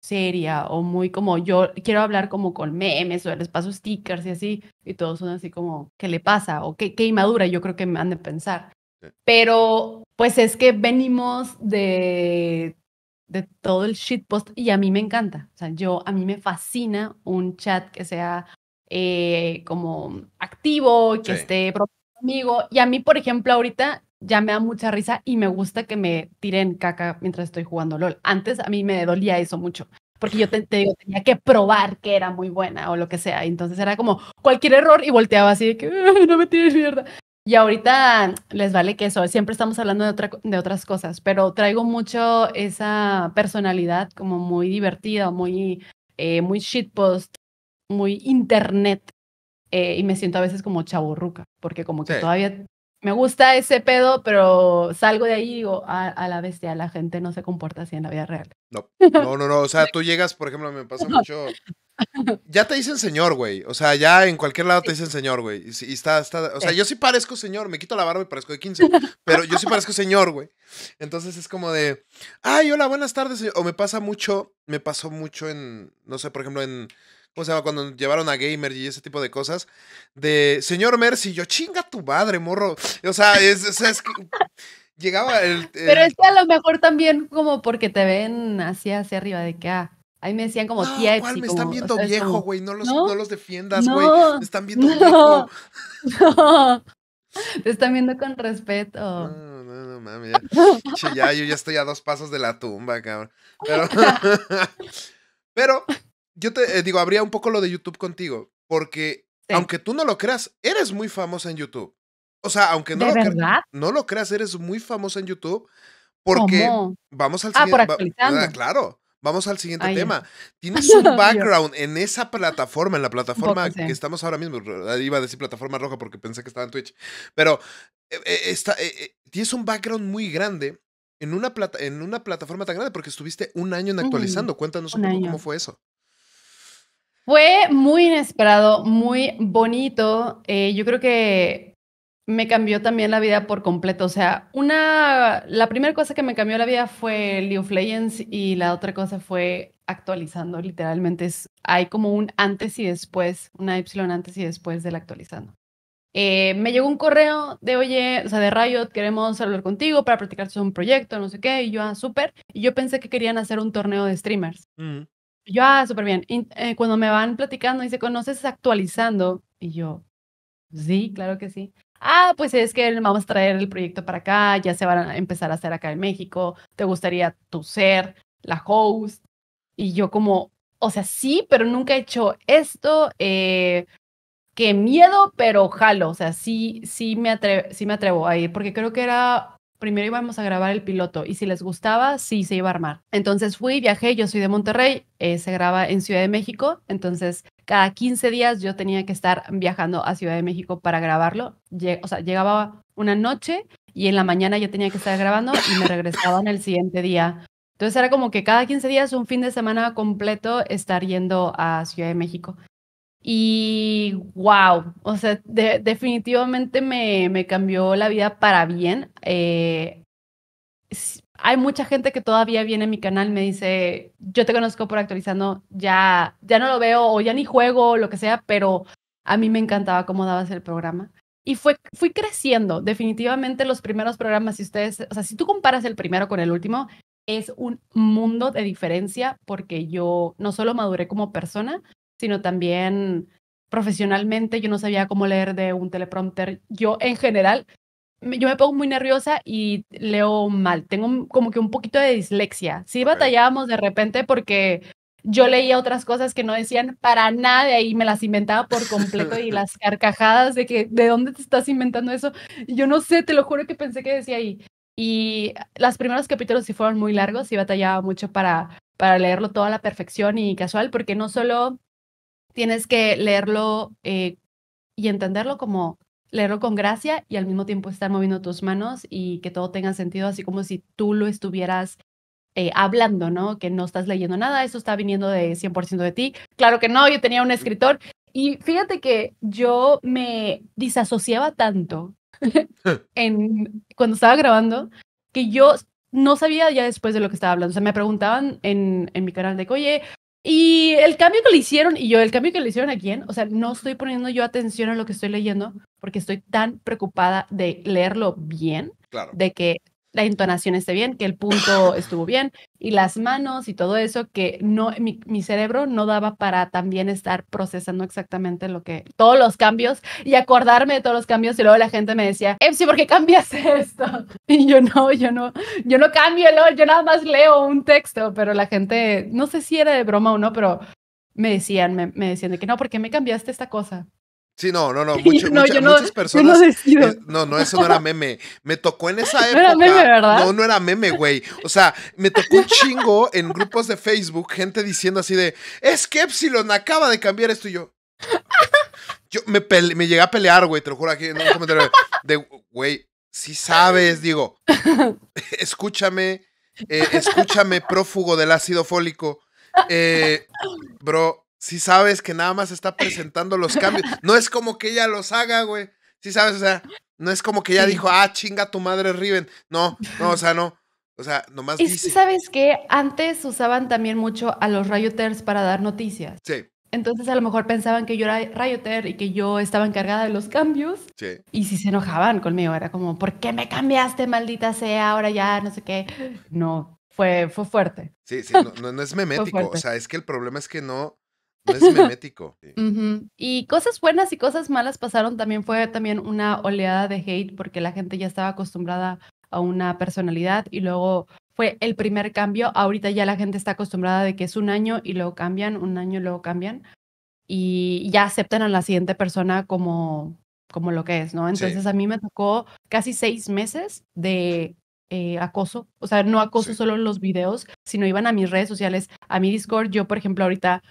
seria o muy como yo quiero hablar como con memes o les paso stickers y así, y todos son así como, ¿qué le pasa? O qué, qué inmadura, yo creo que me han de pensar. Pero pues es que venimos de, de todo el shitpost y a mí me encanta. O sea, yo, a mí me fascina un chat que sea eh, como activo, que esté propio conmigo. Y a mí, por ejemplo, ahorita ya me da mucha risa y me gusta que me tiren caca mientras estoy jugando LOL. Antes a mí me dolía eso mucho, porque yo te, digo, tenía que probar que era muy buena o lo que sea. Entonces era como cualquier error y volteaba así de que no me tires mierda. Y ahorita les vale que eso, siempre estamos hablando de, otra, de otras cosas, pero traigo mucho esa personalidad como muy divertida, muy, eh, muy shitpost, muy internet, eh, y me siento a veces como chaburruca, porque como que todavía me gusta ese pedo, pero salgo de ahí y digo, ah, a, la bestia, la gente no se comporta así en la vida real. No, no, no, no. o sea, tú llegas, por ejemplo, me pasa mucho... Ya te dicen señor, güey. O sea, ya en cualquier lado te dicen señor, güey. Y, está, está, o sea, yo sí parezco señor, me quito la barba y parezco de 15, pero yo sí parezco señor, güey. Entonces es como de, ay, hola, buenas tardes. O me pasa mucho, me pasó mucho en, no sé, por ejemplo, en o sea, Cuando llevaron a Gamer y ese tipo de cosas, de señor Mercy, yo chinga tu madre, morro. O sea, es, es, que llegaba el, Pero es que a lo mejor también como porque te ven así hacia arriba de que, ah, ahí me decían como no, ah, tía me están viendo viejo, güey, no, los, ¿no? los defiendas, güey, me están viendo viejo. te están viendo con respeto. No, no, no, mami, ya, ya yo ya estoy a dos pasos de la tumba, cabrón. Pero... Pero yo te eh, digo, habría un poco lo de YouTube contigo, porque aunque tú no lo creas, eres muy famosa en YouTube. O sea, aunque no, lo, no lo creas, eres muy famosa en YouTube porque vamos al ah, siguiente. Ah, claro, vamos al siguiente tema. Tienes un background en esa plataforma, en la plataforma que estamos ahora mismo. Iba a decir plataforma roja porque pensé que estaba en Twitch. Pero eh, eh, tienes un background muy grande en una, en una plataforma tan grande porque estuviste un año en actualizando. Cuéntanos un, poco cómo fue eso. Fue muy inesperado, muy bonito. Eh, yo creo que me cambió también la vida por completo. O sea, una, la primera cosa que me cambió la vida fue League of Legends y la otra cosa fue actualizando. Literalmente es, hay como un antes y después, una Epsilon antes y después del actualizando. Eh, me llegó un correo de, oye, o sea, de Riot, queremos hablar contigo para practicar sobre un proyecto, no sé qué, y yo, ah, súper. Y yo pensé que querían hacer un torneo de streamers. Mm. Yo, ah, súper bien. Eh, cuando me van platicando, dice, ¿conoces actualizando? Y yo, sí, claro que sí. Ah, pues es que vamos a traer el proyecto para acá, ya se van a empezar a hacer acá en México, te gustaría tu ser, la host. Y yo como, o sea, sí, pero nunca he hecho esto. Eh, qué miedo, pero jalo, o sea, sí, sí me, sí me atrevo a ir, porque creo que era primero íbamos a grabar el piloto y si les gustaba, sí se iba a armar. Entonces fui, viajé, yo soy de Monterrey, eh, se graba en Ciudad de México, entonces cada 15 días yo tenía que estar viajando a Ciudad de México para grabarlo. o sea, llegaba una noche y en la mañana yo tenía que estar grabando y me regresaba en el siguiente día. Entonces era como que cada 15 días, un fin de semana completo, estar yendo a Ciudad de México. Y wow, o sea, definitivamente me, cambió la vida para bien. Eh, hay mucha gente que todavía viene a mi canal, me dice, yo te conozco por actualizando, ya, ya no lo veo o ya ni juego o lo que sea, pero a mí me encantaba cómo dabas el programa. Y fui creciendo, definitivamente los primeros programas, si ustedes, o sea, si tú comparas el primero con el último, es un mundo de diferencia porque yo no solo maduré como persona, sino también profesionalmente. Yo no sabía cómo leer de un teleprompter. Yo en general, yo me pongo muy nerviosa y leo mal. Tengo como que un poquito de dislexia. Sí batallábamos de repente porque yo leía otras cosas que no decían para nada y me las inventaba por completo y las carcajadas de que de dónde te estás inventando eso yo no sé te lo juro que pensé que decía ahí y los primeros capítulos sí fueron muy largos y batallaba mucho para para leerlo todo a la perfección y casual porque no solo tienes que leerlo eh, y entenderlo como leerlo con gracia y al mismo tiempo estar moviendo tus manos y que todo tenga sentido, así como si tú lo estuvieras eh, hablando, ¿no? Que no estás leyendo nada, eso está viniendo de 100% de ti. Claro que no, yo tenía un escritor y fíjate que yo me disasociaba tanto en, cuando estaba grabando que yo no sabía ya después de lo que estaba hablando. O sea, me preguntaban en, en mi canal de, oye, y el cambio que le hicieron, y yo, el cambio que le hicieron a quién, o sea, no estoy poniendo yo atención a lo que estoy leyendo porque estoy tan preocupada de leerlo bien, de que la entonación esté bien, que el punto estuvo bien y las manos y todo eso que no mi, cerebro no daba para también estar procesando exactamente lo que todos los cambios y acordarme de todos los cambios y luego la gente me decía, "Epsi, eh, ¿por qué cambias esto?" Y yo no, yo no, yo no cambio, yo nada más leo un texto, pero la gente no sé si era de broma o no, pero me decían, me, me decían de que no, ¿por qué me cambiaste esta cosa? Sí, no, no, no, Muchas, no, muchas personas. Eh, no, no, eso no era meme. Me tocó en esa época. No era meme, ¿verdad? No, no era meme, güey. O sea, me tocó un chingo en grupos de Facebook, gente diciendo así de, es que Epsilon acaba de cambiar esto y yo. Yo me, llegué a pelear, güey, te lo juro aquí en un comentario de, güey, si sabes, digo, escúchame, eh, escúchame, prófugo del ácido fólico. Eh, bro, sí sabes que nada más está presentando los cambios. No es como que ella los haga, güey. Sí sabes, o sea, no es como que ella dijo, ah, chinga tu madre, Riven. No, no, o sea, no. O sea, nomás y si sabes que antes usaban también mucho a los rioters para dar noticias. Sí. Entonces a lo mejor pensaban que yo era rioter y que yo estaba encargada de los cambios. Sí. Y si se enojaban conmigo, era como, ¿por qué me cambiaste, maldita sea? Ahora ya, no sé qué. No, fue, fue fuerte. Sí, sí, no, no es memético. o sea, es que el problema es que no, es memético. Y cosas buenas y cosas malas pasaron. También fue también una oleada de hate porque la gente ya estaba acostumbrada a una personalidad y luego fue el primer cambio. Ahorita ya la gente está acostumbrada de que es un año y luego cambian, un año y luego cambian y ya aceptan a la siguiente persona como como lo que es, ¿no? Entonces a mí me tocó casi seis meses de eh, acoso, o sea, no acoso solo los videos, sino iban a mis redes sociales, a mi Discord. Yo, por ejemplo, ahorita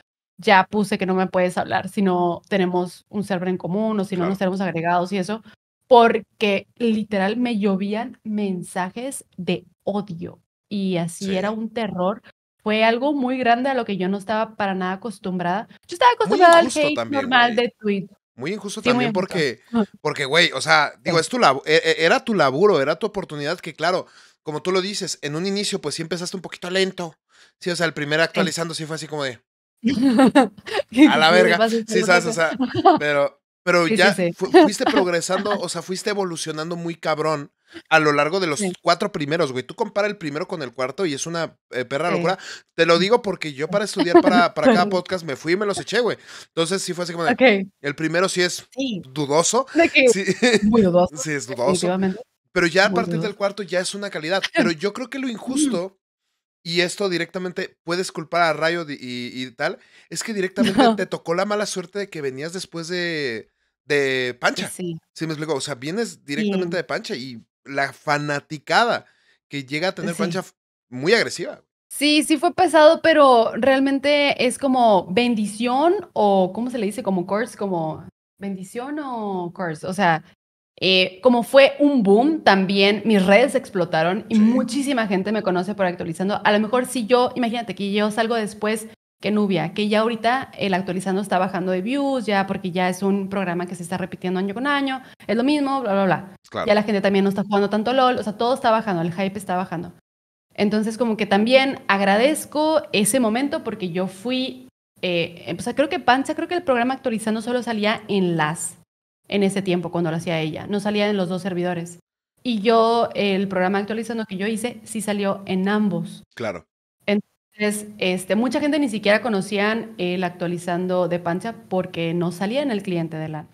ya puse que no me puedes hablar si no tenemos un server en común o si no nos tenemos agregados y eso, porque literal me llovían mensajes de odio y así era un terror. Fue algo muy grande a lo que yo no estaba para nada acostumbrada. Yo estaba acostumbrada al hate normal de Twitter. Muy injusto también porque, porque, güey, o sea, digo, es e, e, era tu laburo, era tu oportunidad que, claro, como tú lo dices, en un inicio, pues sí empezaste un poquito lento. Sí, o sea, el primer actualizando sí fue así como de, a la verga. Sí, sabes, o pero, pero ya fuiste progresando, o sea, fuiste evolucionando muy cabrón a lo largo de los cuatro primeros, güey. Tú compara el primero con el cuarto y es una eh, perra locura. Te lo digo porque yo para estudiar para, cada podcast me fui y me los eché, güey. Entonces sí fue así como de, el primero sí es dudoso. Muy dudoso. sí, es dudoso. Pero ya a partir del cuarto ya es una calidad. Pero yo creo que lo injusto y esto directamente, puedes culpar a Rayo y, tal, es que directamente te tocó la mala suerte de que venías después de, de Pancha. Sí. Sí, me explico. O sea, vienes directamente de Pancha y la fanaticada que llega a tener Pancha muy agresiva. Sí, sí fue pesado, pero realmente es como bendición o, ¿cómo se le dice? Como curse, como bendición o curse. O sea, eh, como fue un boom, también mis redes explotaron y muchísima gente me conoce por actualizando. A lo mejor si yo, imagínate que yo salgo después que Nubia, que ya ahorita el actualizando está bajando de views, ya porque ya es un programa que se está repitiendo año con año, es lo mismo, bla, bla, bla. Ya la gente también no está jugando tanto LOL, o sea, todo está bajando, el hype está bajando. Entonces como que también agradezco ese momento porque yo fui, eh, o sea, creo que Panza, creo que el programa actualizando solo salía en las en ese tiempo cuando lo hacía ella. No salía en los dos servidores. Y yo, el programa actualizando que yo hice, sí salió en ambos. Claro. Entonces, este, mucha gente ni siquiera conocían el actualizando de Pancha porque no salía en el cliente de la.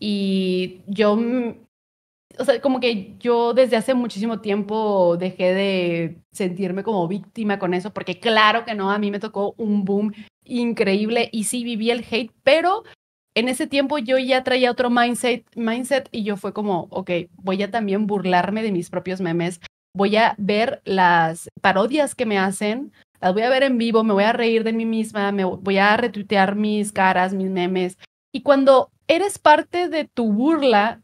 Y yo, mm, o sea, como que yo desde hace muchísimo tiempo dejé de sentirme como víctima con eso, porque claro que no, a mí me tocó un boom increíble y sí viví el hate, pero en ese tiempo yo ya traía otro mindset, y yo fue como, ok, voy a también burlarme de mis propios memes, voy a ver las parodias que me hacen, las voy a ver en vivo, me voy a reír de mí misma, me voy a retuitear mis caras, mis memes. Y cuando eres parte de tu burla,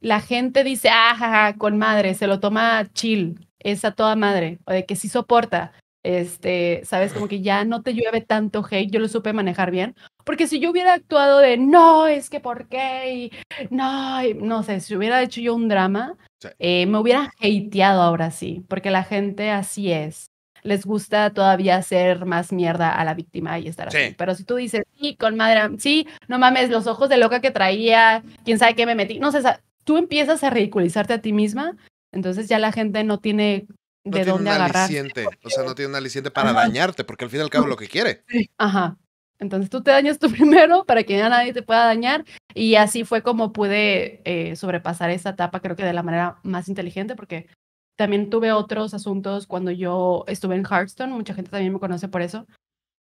la gente dice, ah, con madre, se lo toma chill, es a toda madre, o de que sí soporta este, sabes, como que ya no te llueve tanto hate, yo lo supe manejar bien, porque si yo hubiera actuado de, no, es que por qué, y, no, no sé, si hubiera hecho yo un drama, eh, me hubiera hateado ahora sí, porque la gente así es, les gusta todavía hacer más mierda a la víctima y estar así, pero si tú dices, sí, con madre, sí, no mames, los ojos de loca que traía, quién sabe qué me metí, no sé, tú empiezas a ridiculizarte a ti misma, entonces ya la gente no tiene no de dónde aliciente O sea, no tiene un aliciente para dañarte, porque al fin y al cabo lo que quiere. Ajá. Entonces tú te dañas tú primero para que ya nadie te pueda dañar. Y así fue como pude eh, sobrepasar esa etapa, creo que de la manera más inteligente, porque también tuve otros asuntos cuando yo estuve en Hearthstone. Mucha gente también me conoce por eso.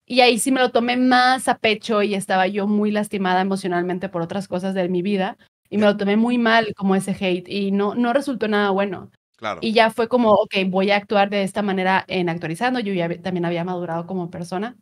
Y ahí sí me lo tomé más a pecho y estaba yo muy lastimada emocionalmente por otras cosas de mi vida. Y me lo tomé muy mal como ese hate y no, no resultó nada bueno. Y ya fue como, ok, voy a actuar de esta manera en actualizando. Yo ya también había madurado como persona.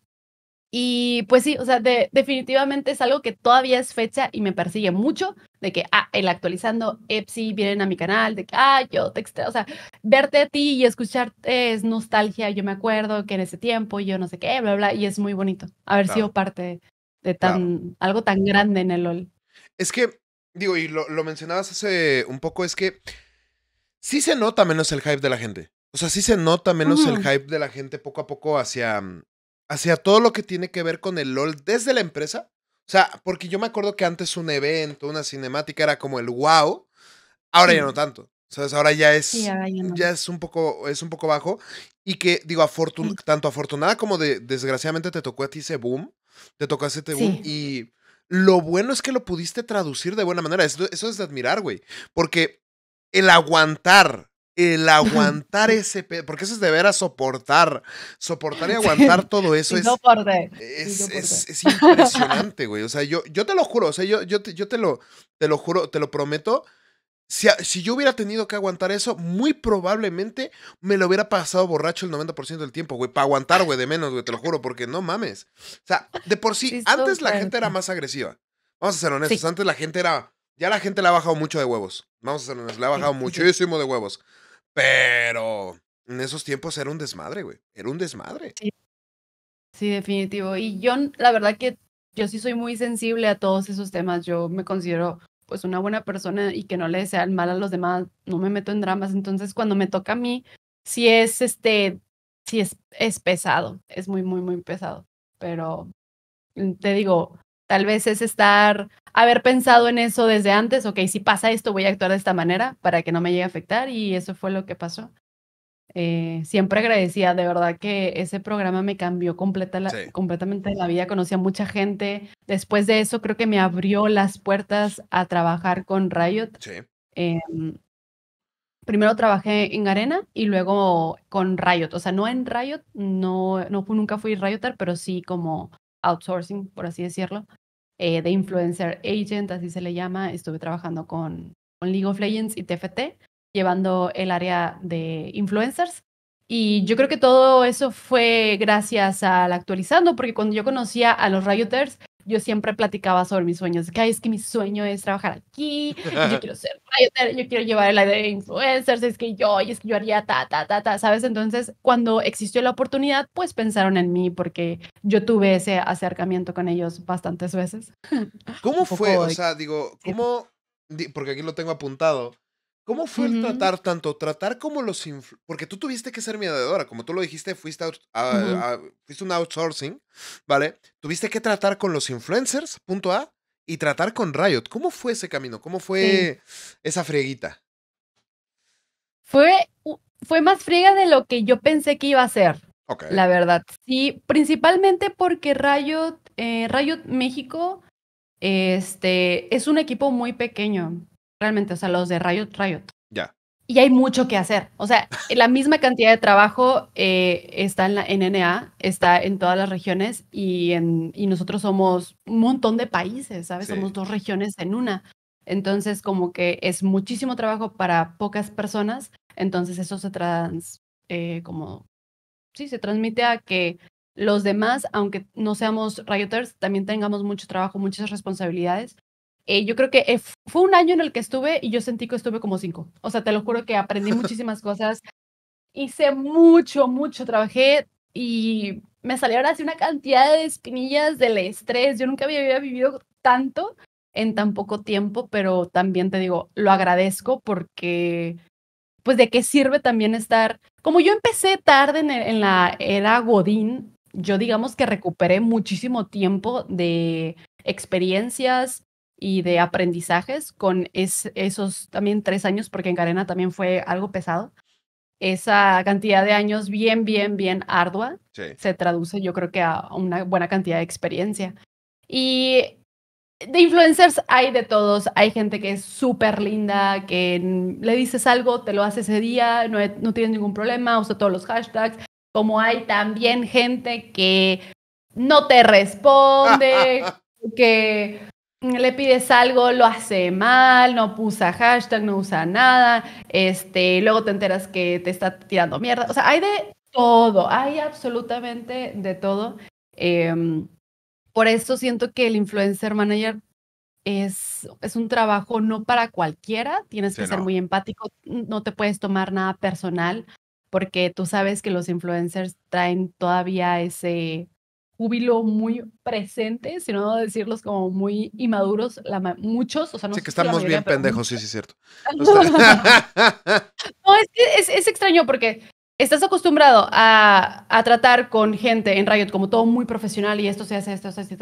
Y pues sí, o sea, definitivamente es algo que todavía es fecha y me persigue mucho, de que, ah, el actualizando, Epsi, vienen a mi canal, de que, ah, yo te o sea, verte a ti y escucharte es nostalgia, yo me acuerdo que en ese tiempo yo no sé qué, bla, bla, y es muy bonito haber sido parte de tan, algo tan grande en el LOL. Es que, digo, y lo, lo mencionabas hace un poco, es que sí se nota menos el hype de la gente. O sea, sí se nota menos el hype de la gente poco a poco hacia, mm, hacia todo lo que tiene que ver con el LOL desde la empresa. O sea, porque yo me acuerdo que antes un evento, una cinemática era como el wow. Ahora ya no tanto. ¿Sabes? Ahora ya es, ahora ya, es un poco, es un poco bajo. Y que, digo, tanto afortunada como de, desgraciadamente te tocó a ti ese boom. Te tocó a ese boom. Y lo bueno es que lo pudiste traducir de buena manera. Eso, eso es de admirar, güey. Porque el aguantar, el aguantar ese porque eso es de veras soportar, soportar y aguantar todo eso es, es, impresionante, güey. O sea, yo, te lo juro, o sea, yo, yo, te, lo, te lo juro, te lo prometo. Si, yo hubiera tenido que aguantar eso, muy probablemente me lo hubiera pasado borracho el 90% del tiempo, güey. Para aguantar, güey, de menos, güey, te lo juro, porque no mames. O sea, de por sí, antes la gente era más agresiva. Vamos a ser honestos, antes la gente era ya la gente la ha bajado mucho de huevos. Vamos a ser la ha bajado muchísimo de huevos. Pero en esos tiempos era un desmadre, güey. Era un desmadre. Sí. sí, definitivo. Y yo, la verdad que yo sí soy muy sensible a todos esos temas. Yo me considero pues una buena persona y que no le desea el mal a los demás. No me meto en dramas. Entonces cuando me toca a mí, sí es este, sí es, es pesado. Es muy, muy, muy pesado. Pero mm, te digo, Tal vez es estar, haber pensado en eso desde antes, ok, si pasa esto voy a actuar de esta manera para que no me llegue a afectar y eso fue lo que pasó. Eh, siempre agradecía, de verdad que ese programa me cambió completa completamente la vida, conocí a mucha gente. Después de eso creo que me abrió las puertas a trabajar con Riot. Sí. Em, primero trabajé en Arena y luego con Riot, o sea, no en Riot, no, no nunca fui Rioter, pero sí como outsourcing, por así decirlo, eh, de influencer agent, así se le llama. Estuve trabajando con, con League of Legends y TFT, llevando el área de influencers. Y yo creo que todo eso fue gracias al actualizando, porque cuando yo conocía a los Rioters, yo siempre platicaba sobre mis sueños, que es que mi sueño es trabajar aquí, yo quiero ser, yo quiero llevar el aire de influencers, es que yo, es que yo haría ta, ta, ta, ta, ¿sabes? Entonces, cuando existió la oportunidad, pues pensaron en mí porque yo tuve ese acercamiento con ellos bastantes veces. ¿Cómo fue? O sea, digo, ¿cómo? Porque aquí lo tengo apuntado. ¿Cómo fue el tratar tanto? Tratar como los... Porque tú tuviste que ser mediadora, como tú lo dijiste, fuiste, un outsourcing, ¿vale? Tuviste que tratar con los influencers, punto A, y tratar con Riot. ¿Cómo fue ese camino? ¿Cómo fue esa frieguita? Fue, fue más friega de lo que yo pensé que iba a ser. La verdad, sí, principalmente porque eh, Riot, México este, es un equipo muy pequeño realmente, o sea, los de Riot, Riot. Ya. Y hay mucho que hacer. O sea, la misma cantidad de trabajo eh, está en la NNA, está en todas las regiones y, nosotros somos un montón de países, ¿sabes? Somos dos regiones en una. Entonces, como que es muchísimo trabajo para pocas personas. Entonces, eso se trans, eh, como, sí, se transmite a que los demás, aunque no seamos rioters, también tengamos mucho trabajo, muchas responsabilidades eh, yo creo que eh, fue un año en el que estuve y yo sentí que estuve como cinco. O sea, te lo juro que aprendí muchísimas cosas, hice mucho, mucho, trabajé y me salieron así una cantidad de espinillas del estrés. Yo nunca había vivido tanto en tan poco tiempo, pero también te digo, lo agradezco porque, pues, ¿de qué sirve también estar? Como yo empecé tarde en, e, en la era Godín, yo digamos que recuperé muchísimo tiempo de experiencias, y de aprendizajes con esos también tres años, porque en Garena también fue algo pesado. Esa cantidad de años bien, bien, bien ardua se traduce yo creo que a una buena cantidad de experiencia. Y de influencers hay de todos. Hay gente que es súper linda, que le dices algo, te lo hace ese día, no, no tienes ningún problema, usa todos los hashtags. Como hay también gente que no te responde, que le pides algo, lo hace mal, no usa hashtag, no usa nada, este, luego te enteras que te está tirando mierda. O sea, hay de todo, hay absolutamente de todo. Em, por eso siento que el influencer manager es, es un trabajo no para cualquiera, tienes que ser muy empático, no te puedes tomar nada personal, porque tú sabes que los influencers traen todavía ese júbilo muy presente, sino decirlos como muy inmaduros, la muchos, o sea, Sí, que estamos bien pendejos, sí, sí, cierto. No, es extraño porque estás acostumbrado a, tratar con gente en Riot como todo muy profesional y esto se hace, esto se hace,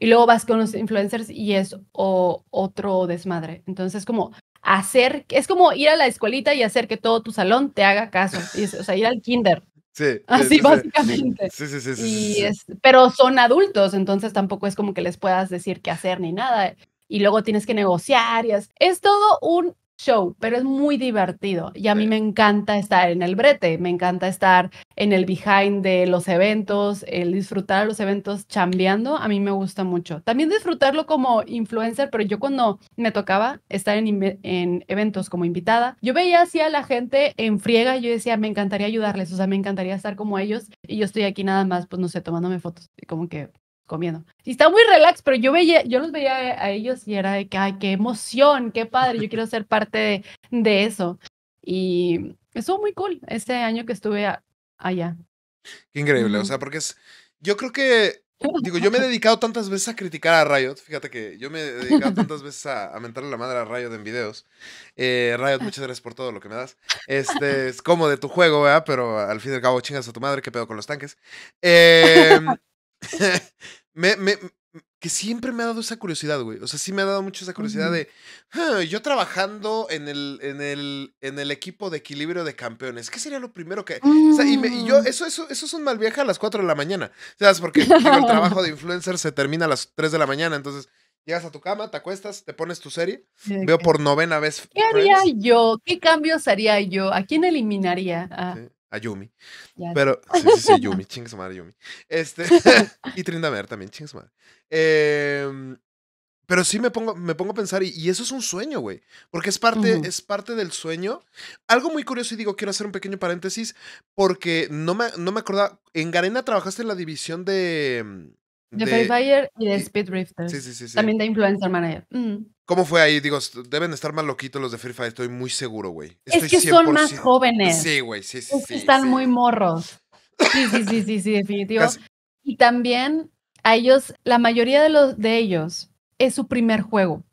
y luego vas con los influencers y es o, otro desmadre. Entonces, como hacer, es como ir a la escuelita y hacer que todo tu salón te haga caso, o sea, ir al kinder. Eh, Así básicamente. Sí, sí, sí. sí pero son adultos, entonces tampoco es como que les puedas decir qué hacer ni nada. Y luego tienes que negociar. Y es todo un show, pero es muy divertido. Y a mí me encanta estar en el brete, me encanta estar en el behind de los eventos, el disfrutar los eventos chambeando, a mí me gusta mucho. También disfrutarlo como influencer, pero yo cuando me tocaba estar en, en eventos como invitada, yo veía así a la gente en friega y yo decía, me encantaría ayudarles, o sea, me encantaría estar como ellos y yo estoy aquí nada más, pues no sé, tomándome fotos, y como que comiendo. Y está muy relax, pero yo veía, yo los veía a ellos y era de que, ay, qué emoción, qué padre, yo quiero ser parte de, eso. Y estuvo muy cool ese año que estuve allá. Qué increíble, o sea, porque es, yo creo que, digo, yo me he dedicado tantas veces a criticar a Riot, fíjate que yo me he dedicado tantas veces a, a mentarle la madre a Riot en videos. Eh, Riot, muchas gracias por todo lo que me das. Este, es como de tu juego, ¿verdad? Pero al fin y al cabo chingas a tu madre, qué pedo con los tanques. Eh... que siempre me ha dado esa curiosidad, güey. O sea, sí me ha dado mucho esa curiosidad de, ah, yo trabajando en el, en, el, en el equipo de equilibrio de campeones, ¿qué sería lo primero que...? o sea, y, yo, mm. eso, eso, eso es un mal viaje a las 4 de la mañana. ¿Sabes? Porque el trabajo de influencer se termina a las 3 de la mañana, entonces... Llegas a tu cama, te acuestas, te pones tu serie. Veo por novena vez. ¿Qué haría yo? ¿Qué cambios haría yo? ¿A quién eliminaría? a...? a Yumi. Pero, sí, sí, sí, Yumi, madre, Yumi. Este, y Trindamer también, chingue madre. Em, pero sí me pongo, me pongo a pensar, y, eso es un sueño, güey, porque es parte, es parte del sueño. Algo muy curioso, y digo, quiero hacer un pequeño paréntesis, porque no me, no me acordaba, en Garena trabajaste en la división de, em, de, de Fire y de Speed Sí, sí, sí, También de Influencer Manager. Mm. ¿Cómo fue ahí? Digo, deben estar más loquitos los de Free Fire, estoy muy seguro, güey. es que son más jóvenes. Sí, güey, sí, sí. sí, están muy morros. Sí, sí, sí, sí, definitivo. Y también a ellos, la mayoría de, los, de ellos es su primer juego.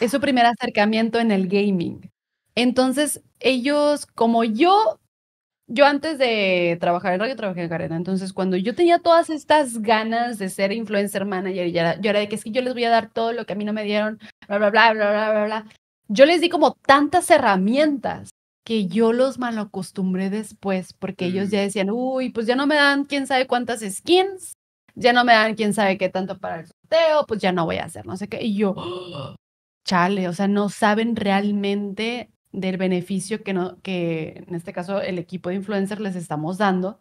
Es su primer acercamiento en el gaming. Entonces, ellos, como yo, yo antes de trabajar en radio trabajé en carrera, entonces cuando yo tenía todas estas ganas de ser influencer manager, yo era, yo era de que es que yo les voy a dar todo lo que a mí no me dieron, bla, bla, bla, bla, bla, bla, bla. Yo les di como tantas herramientas que yo los malacostumbré después, porque ellos mm. ya decían, uy, pues ya no me dan quién sabe cuántas skins, ya no me dan quién sabe qué tanto para el sorteo, pues ya no voy a hacer, no sé qué. Y yo, ¡Oh! chale, o sea, no saben realmente del beneficio que, no, que en este caso el equipo de influencers les estamos dando,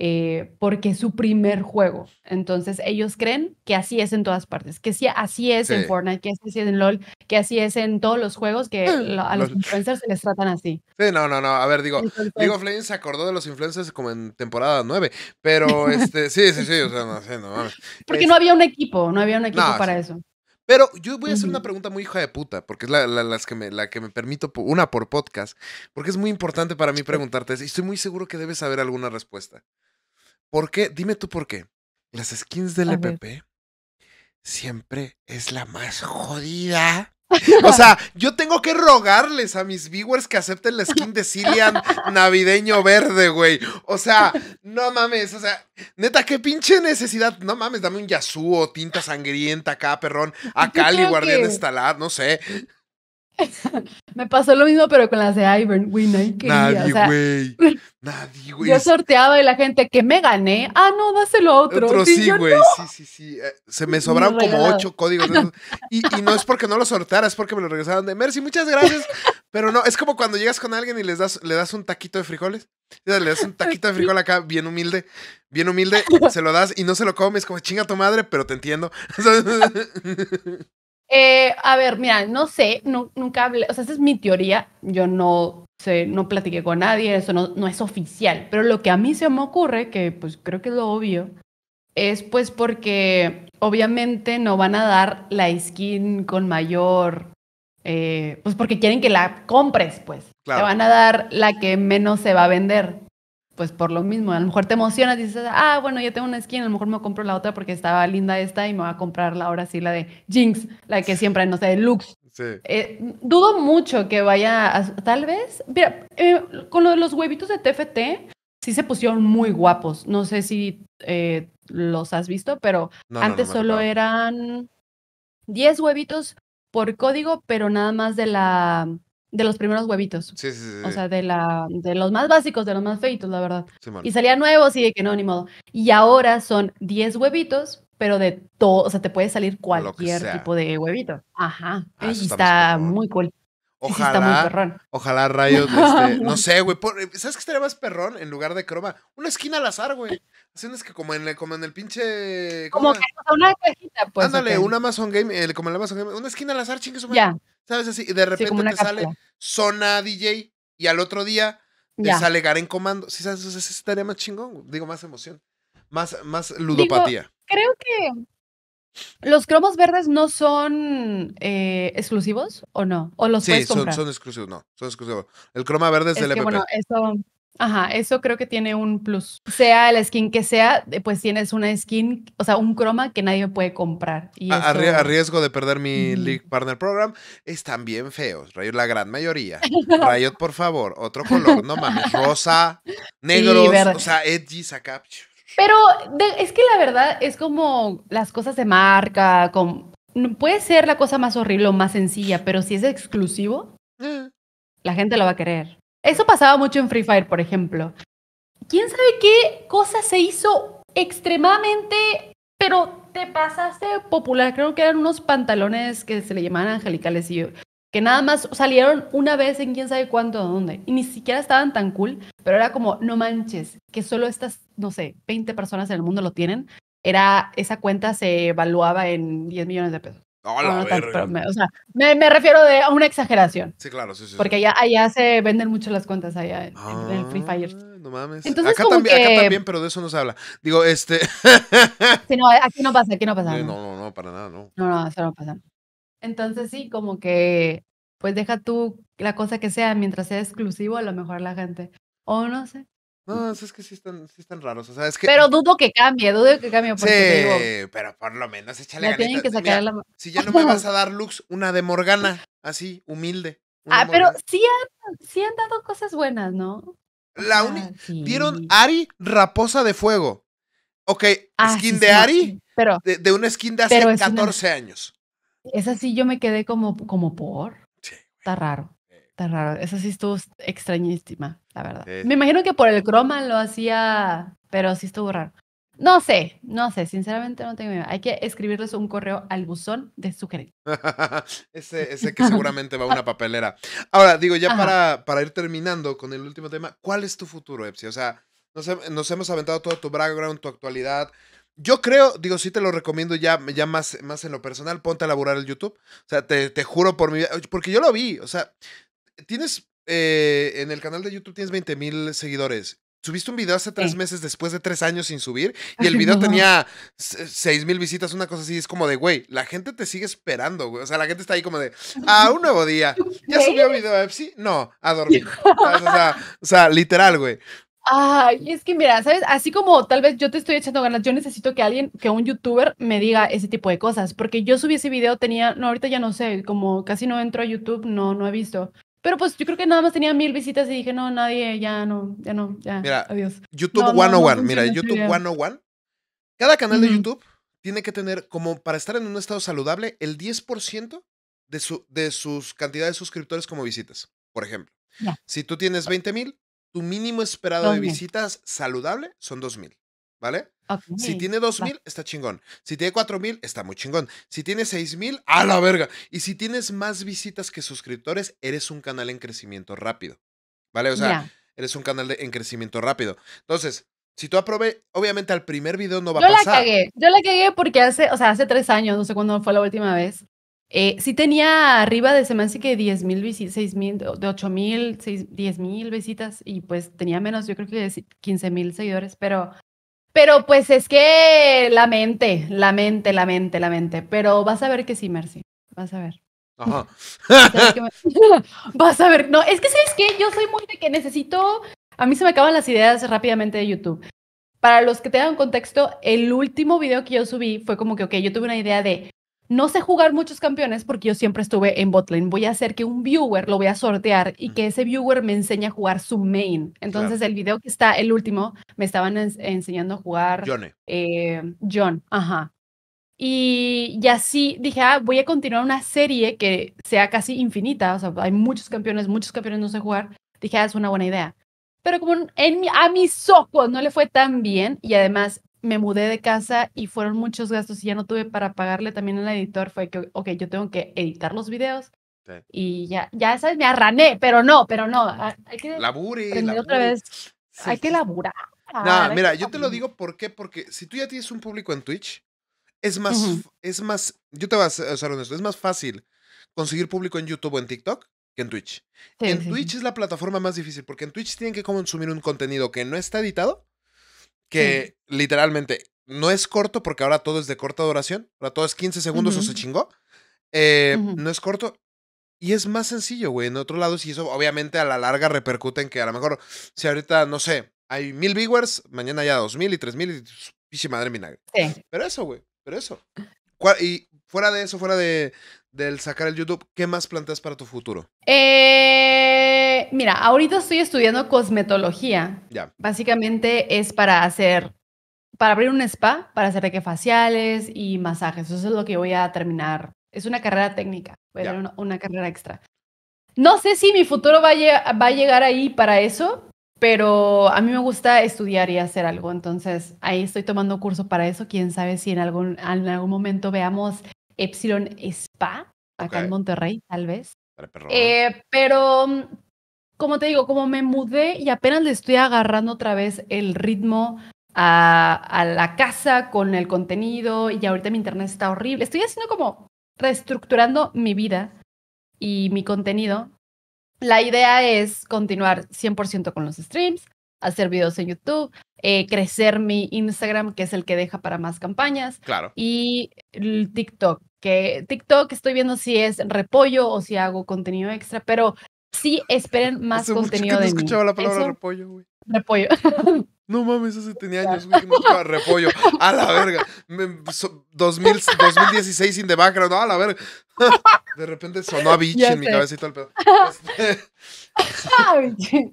eh, porque es su primer juego. Entonces ellos creen que así es en todas partes, que sí, así es en Fortnite, que así es en LOL, que así es en todos los juegos que a los, influencers se les tratan así. Sí, no, no, no. A ver, digo, Digo, League se acordó de los influencers como en temporada 9, pero este, sí, sí, sí, o sea, no sé, no Porque no había un equipo, no había un equipo para eso. Pero yo voy a hacer una pregunta muy hija de puta, porque es la, las que me, la que me permito, una por podcast, porque es muy importante para mí preguntarte, y estoy muy seguro que debes saber alguna respuesta. ¿Por qué? Dime tú por qué. Las skins del EPP e siempre es la más jodida O sea, yo tengo que rogarles a mis viewers que acepten la skin de Cillian navideño verde, güey. O sea, no mames, o sea, neta, qué pinche necesidad. No mames, dame un Yasuo, tinta sangrienta acá, perrón, a Cali, guardián que... no sé. me pasó lo mismo, pero con las de Ivern, nadie güey. nadie, güey. Yo sorteaba y la gente que me gané, ah, no, dáselo a otro. Otro sí, güey, sí, sí, sí. Eh, se me sobraron como ocho códigos. Y, no es porque no lo sorteara, es porque me lo regresaron de Mercy, muchas gracias. Pero no, es como cuando llegas con alguien y les das, le das un taquito de frijoles. Le das un taquito de frijol acá, bien humilde, bien humilde, se lo das y no se lo comes, como chinga tu madre, pero te entiendo. Eh, a ver, mira, no sé, nunca hablé, o sea, esa es mi teoría, yo no sé, no platiqué con nadie, eso no, es oficial, pero lo que a mí se me ocurre, que pues creo que es lo obvio, es pues porque obviamente no van a dar la skin con mayor, eh, pues porque quieren que la compres, pues. Claro. Te van a dar la que menos se va a vender pues por lo mismo, a lo mejor te emocionas, y dices, ah, bueno, yo tengo una skin, a lo mejor me compro la otra porque estaba linda esta y me voy a comprar la, ahora sí la de Jinx, la que siempre, no sé, de Lux. Sí. Eh, dudo mucho que vaya, tal vez, mira, eh, con lo de los huevitos de TFT, sí se pusieron muy guapos, no sé si eh, los has visto, pero antes solo eran 10 huevitos por código, pero nada más de la de los primeros huevitos. Sí, sí, sí. O sea, de, la, de los más básicos, de los más feitos, la verdad. y salía nuevos y de que no, ni modo. Y ahora son 10 huevitos, pero de todo, o sea, te puede salir cualquier tipo de huevito. Ajá. Ah, y está, muy cool. Ojalá, ojalá rayos, este, no sé, güey, ¿sabes qué estaría más perrón en lugar de croma? Una esquina al azar, güey es que como en, el, como en el pinche. Como que, o una cajita, pues. Ándale, una un Amazon Game, como como el Amazon Game, una esquina al azar, chingue Ya. ¿Sabes así? Y de repente te sale zona DJ y al otro día te sale Garen Comando. Sí, sabes, eso estaría más chingón, digo, más emoción. Más, más ludopatía. Digo, creo que. ¿Los cromos verdes no son eh, exclusivos o no? ¿O los sí, puedes comprar? Son, son exclusivos, no, son exclusivos. El croma verde es, es del que, Bueno, eso, Ajá, eso creo que tiene un plus. Sea la skin que sea, eh, pues tienes una skin, o sea, un croma que nadie puede comprar. Y a, riesgo de perder mi League Partner Program, están bien feos, rayos la gran mayoría. Riot, por favor, otro color, no mames, rosa, negro o sea, edgy, Sakapch. Pero es que la verdad es como las cosas de marca, con, puede ser la cosa más horrible o más sencilla, pero si es exclusivo, eh. la gente lo va a querer. Eso pasaba mucho en Free Fire, por ejemplo. ¿Quién sabe qué cosa se hizo extremadamente, pero te pasaste popular? Creo que eran unos pantalones que se le llamaban angelicales y que nada más salieron una vez en quién sabe cuánto o dónde y ni siquiera estaban tan cool, pero era como, no manches, que solo estas, no sé, 20 personas en el mundo lo tienen. Era, esa cuenta se evaluaba en 10 millones de pesos me, o sea, me, me, refiero de a una exageración. Sí, claro, sí, sí. Porque Allá, allá, se venden mucho las cuentas allá en, el ah, Free Fire. No mames. acá, también, acá, también, pero de eso no se habla. Digo, este. sí, no, aquí no pasa, aquí no pasa. no, no, no, para nada, no. No, no, eso no pasa. Entonces, sí, como que, pues deja tú la cosa que sea, mientras sea exclusivo, a lo mejor la gente. O no sé. No, es que sí están, sí están raros. O sea, es que... Pero dudo que cambie, dudo que cambie. sí, pero por lo menos échale me tienen Si ya no me vas a dar Lux, una de Morgana, así, humilde. Ah, pero sí han, han dado cosas buenas, ¿no? La única. Dieron Ari Raposa de Fuego. Ok, ah, skin de Ari, de, una skin de hace 14 años. es así yo me quedé como, como por. Está raro. Está raro. Esa sí estuvo extrañísima, la verdad. Me imagino que por el croma lo hacía, pero sí estuvo raro. No sé, no sé, sinceramente no tengo idea. Hay que escribirles un correo al buzón de sugerencias. ese, ese que seguramente va a una papelera. Ahora, digo, ya para, para, ir terminando con el último tema, ¿cuál es tu futuro, Epsi? O sea, nos, nos hemos aventado todo tu background, tu actualidad, yo creo, digo, sí te lo recomiendo ya, ya más, más en lo personal, ponte a laburar el YouTube. O sea, te, te juro por mi vida, porque yo lo vi, o sea, tienes eh, en el canal de YouTube tienes 20,000 mil seguidores. Subiste un video hace tres meses después de tres años sin subir y el video tenía seis mil visitas, una cosa así. Es como de, güey, la gente te sigue esperando, güey. O sea, la gente está ahí como de, ah, un nuevo día. ¿Ya subió video a No, a dormir. o, sea, o literal, güey. Ay, es que mira, ¿sabes? Así como tal vez yo te estoy echando ganas, yo necesito que alguien, que un youtuber me diga ese tipo de cosas, porque yo subí ese video, tenía, no, ahorita ya no sé, como casi no entro a YouTube, no, no he visto, pero pues yo creo que nada más tenía mil visitas y dije, no, nadie, ya no, ya no, ya. adiós. YouTube 101, mira, YouTube 101. Cada canal de YouTube tiene que tener, como para estar en un estado saludable, el 10% de, su, de sus cantidades de suscriptores como visitas, por ejemplo. Si tú tienes 20 mil, tu mínimo esperado de visitas saludable son 2 mil. ¿vale? Si tiene 2000, está chingón. Si tiene 4000, está muy chingón. Si tiene 6000, a la verga. Y si tienes más visitas que suscriptores, eres un canal en crecimiento rápido. ¿Vale? O sea, eres un canal en crecimiento rápido. Entonces, si tú aprobé, obviamente al primer video no va a pasar. Yo la cagué. Yo la cagué porque hace, o sea, hace tres años, no sé cuándo fue la última vez. Eh, sí tenía arriba de, semana que diez mil visitas, mil, de ocho mil, diez mil visitas y pues tenía menos, yo creo que quince mil seguidores, pero pero pues es que la mente, la mente, la mente, la mente. Pero vas a ver que sí, Mercy. Vas a ver. Ajá. Vas a ver. No, es que sabes que yo soy muy de que necesito. A mí se me acaban las ideas rápidamente de YouTube. Para los que tengan contexto, el último video que yo subí fue como que, ok, yo tuve una idea de no sé jugar muchos campeones porque yo siempre estuve en botlane. Voy a hacer que un viewer lo voy a sortear y que ese viewer me enseñe a jugar su main. Entonces, el video que está, el último, me estaban enseñando a jugar. Eh, John. ajá. Y, y, así dije, ah, voy a continuar una serie que sea casi infinita. O sea, hay muchos campeones, muchos campeones no sé jugar. Dije, ah, es una buena idea. Pero como en a mis ojos no le fue tan bien y además me mudé de casa y fueron muchos gastos y ya no tuve para pagarle también al editor, fue que, ok, yo tengo que editar los videos. Y ya, ya sabes, me arrané, pero no, pero no. Hay que labure, otra vez. Hay que laburar. no mira, yo te lo digo ¿por porque si tú ya tienes un público en Twitch, es más, es más, yo te voy a ser honesto, es más fácil conseguir público en YouTube o en TikTok que en Twitch. en Twitch es la plataforma más difícil porque en Twitch tienen que consumir un contenido que no está editado que literalmente no es corto porque ahora todo es de corta duración, ahora todo es 15 segundos o se chingó. Eh, no es corto y es más sencillo, güey. En otro lado, si eso obviamente a la larga repercute en que a lo mejor si ahorita, no sé, hay mil viewers, mañana ya dos mil y tres mil y pichi madre vinagre. Pero eso, güey, pero eso. Y fuera de eso, fuera de, del sacar el YouTube, ¿qué más planteas para tu futuro? Eh mira, ahorita estoy estudiando cosmetología. Ya. Básicamente es para hacer, para abrir un spa, para hacer faciales y masajes. Eso es lo que voy a terminar. Es una carrera técnica, voy una, carrera extra. No sé si mi futuro va a, llegar ahí para eso, pero a mí me gusta estudiar y hacer algo, entonces ahí estoy tomando curso para eso. Quién sabe si en algún, en algún momento veamos Epsilon Spa acá en Monterrey, tal vez. Eh, pero mm, como te digo, como me mudé y apenas le estoy agarrando otra vez el ritmo a, la casa con el contenido y ahorita mi internet está horrible. Estoy haciendo como reestructurando mi vida y mi contenido. La idea es continuar 100% con los streams, hacer videos en YouTube, eh, crecer mi Instagram, que es el que deja para más campañas. Claro. Y TikTok, que TikTok estoy viendo si es repollo o si hago contenido extra, pero sí esperen más contenido de que no escuchaba la palabra repollo, güey. Repollo. No mames, hace tenía años, güey, que no repollo. A la verga. 2016 sin 2000, 2016 sin background, a la verga. De repente sonó a bicho en mi cabecita el pedo. Este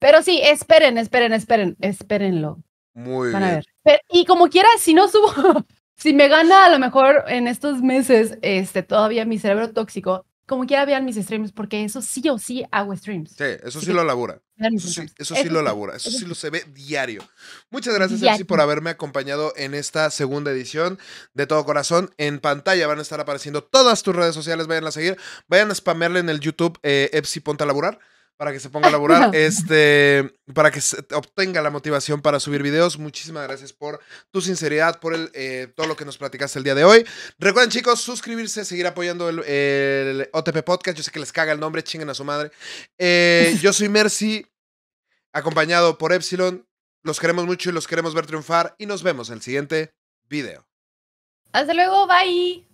Pero sí, esperen, esperen, esperen, espérenlo. Muy bien. y como quiera, si no subo, si me gana a lo mejor en estos meses, este, todavía mi cerebro tóxico, como quiera vean mis streams, porque eso sí o sí hago streams. Sí, eso sí, lo labura. Eso sí, lo labura, eso sí lo se ve diario. Muchas gracias, Epsi, por haberme acompañado en esta segunda edición de Todo Corazón. En pantalla van a estar apareciendo todas tus redes sociales, vayan a seguir, vayan a spamearle en el YouTube eh, Epsi Ponta a Laburar para que se ponga a laborar, este, para que se obtenga la motivación para subir videos. Muchísimas gracias por tu sinceridad, por eh, todo lo que nos platicaste el día de hoy. Recuerden, chicos, suscribirse, seguir apoyando el, OTP Podcast. Yo sé que les caga el nombre, chinguen a su madre. Eh, yo soy Mercy, acompañado por Epsilon. Los queremos mucho y los queremos ver triunfar y nos vemos en el siguiente video. Hasta luego, bye.